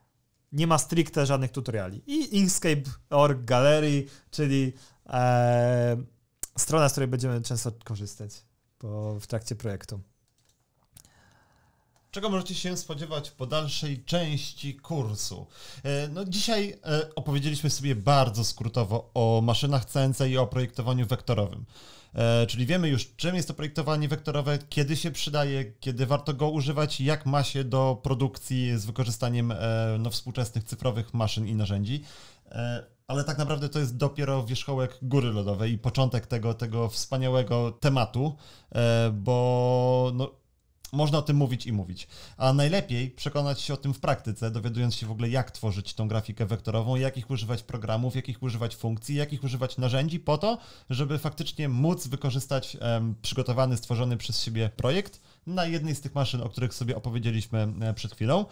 nie ma stricte żadnych tutoriali. I Inkscape.org Gallery, czyli e, strona, z której będziemy często korzystać po, w trakcie projektu. Czego możecie się spodziewać po dalszej części kursu? E, no, dzisiaj e, opowiedzieliśmy sobie bardzo skrótowo o maszynach CNC i o projektowaniu wektorowym. E, czyli wiemy już, czym jest to projektowanie wektorowe, kiedy się przydaje, kiedy warto go używać, jak ma się do produkcji z wykorzystaniem no, współczesnych cyfrowych maszyn i narzędzi ale tak naprawdę to jest dopiero wierzchołek góry lodowej i początek tego, tego wspaniałego tematu, e, bo no, można o tym mówić i mówić. A najlepiej przekonać się o tym w praktyce, dowiadując się w ogóle, jak tworzyć tą grafikę wektorową, jakich używać programów, jakich używać funkcji, jakich używać narzędzi po to, żeby faktycznie móc wykorzystać przygotowany, stworzony przez siebie projekt na jednej z tych maszyn, o których sobie opowiedzieliśmy e, przed chwilą.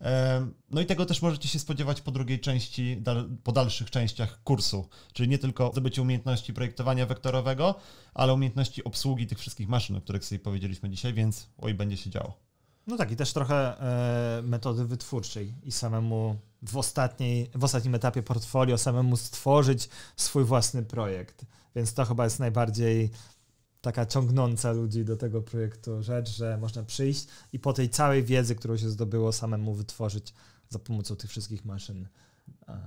E, no i tego też możecie się spodziewać po drugiej części, po dalszych częściach kursu, czyli nie tylko zdobycie umiejętności projektowania wektorowego, ale umiejętności obsługi tych wszystkich maszyn, o których sobie powiedzieliśmy dzisiaj, więc oj, będzie się działo. No tak, i też trochę e, metody wytwórczej i samemu w, ostatniej, w ostatnim etapie portfolio samemu stworzyć swój własny projekt. Więc to chyba jest najbardziej taka ciągnąca ludzi do tego projektu rzecz, że można przyjść i po tej całej wiedzy, którą się zdobyło, samemu wytworzyć za pomocą tych wszystkich maszyn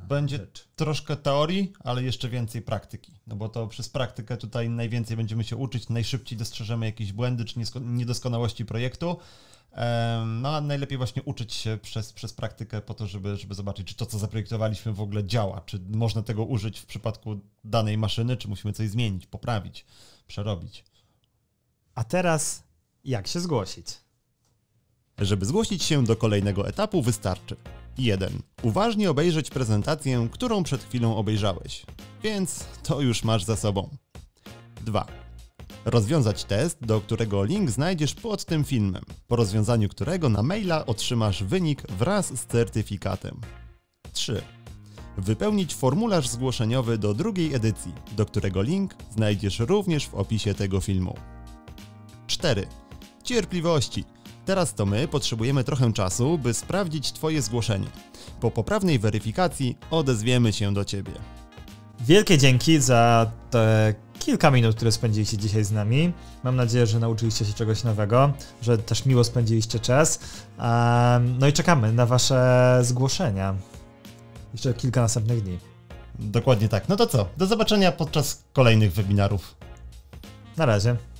będzie rzecz. troszkę teorii, ale jeszcze więcej praktyki. No bo to przez praktykę tutaj najwięcej będziemy się uczyć, najszybciej dostrzeżemy jakieś błędy czy niedoskonałości projektu. No a najlepiej właśnie uczyć się przez, przez praktykę po to, żeby, żeby zobaczyć, czy to, co zaprojektowaliśmy w ogóle działa, czy można tego użyć w przypadku danej maszyny, czy musimy coś zmienić, poprawić, przerobić. A teraz jak się zgłosić? Żeby zgłosić się do kolejnego etapu wystarczy 1. Uważnie obejrzeć prezentację, którą przed chwilą obejrzałeś, więc to już masz za sobą. 2. Rozwiązać test, do którego link znajdziesz pod tym filmem, po rozwiązaniu którego na maila otrzymasz wynik wraz z certyfikatem. 3. Wypełnić formularz zgłoszeniowy do drugiej edycji, do którego link znajdziesz również w opisie tego filmu. 4. Cierpliwości Teraz to my potrzebujemy trochę czasu, by sprawdzić Twoje zgłoszenie. Po poprawnej weryfikacji odezwiemy się do Ciebie. Wielkie dzięki za te kilka minut, które spędziliście dzisiaj z nami. Mam nadzieję, że nauczyliście się czegoś nowego, że też miło spędziliście czas. No i czekamy na Wasze zgłoszenia. Jeszcze kilka następnych dni. Dokładnie tak. No to co? Do zobaczenia podczas kolejnych webinarów. Na razie.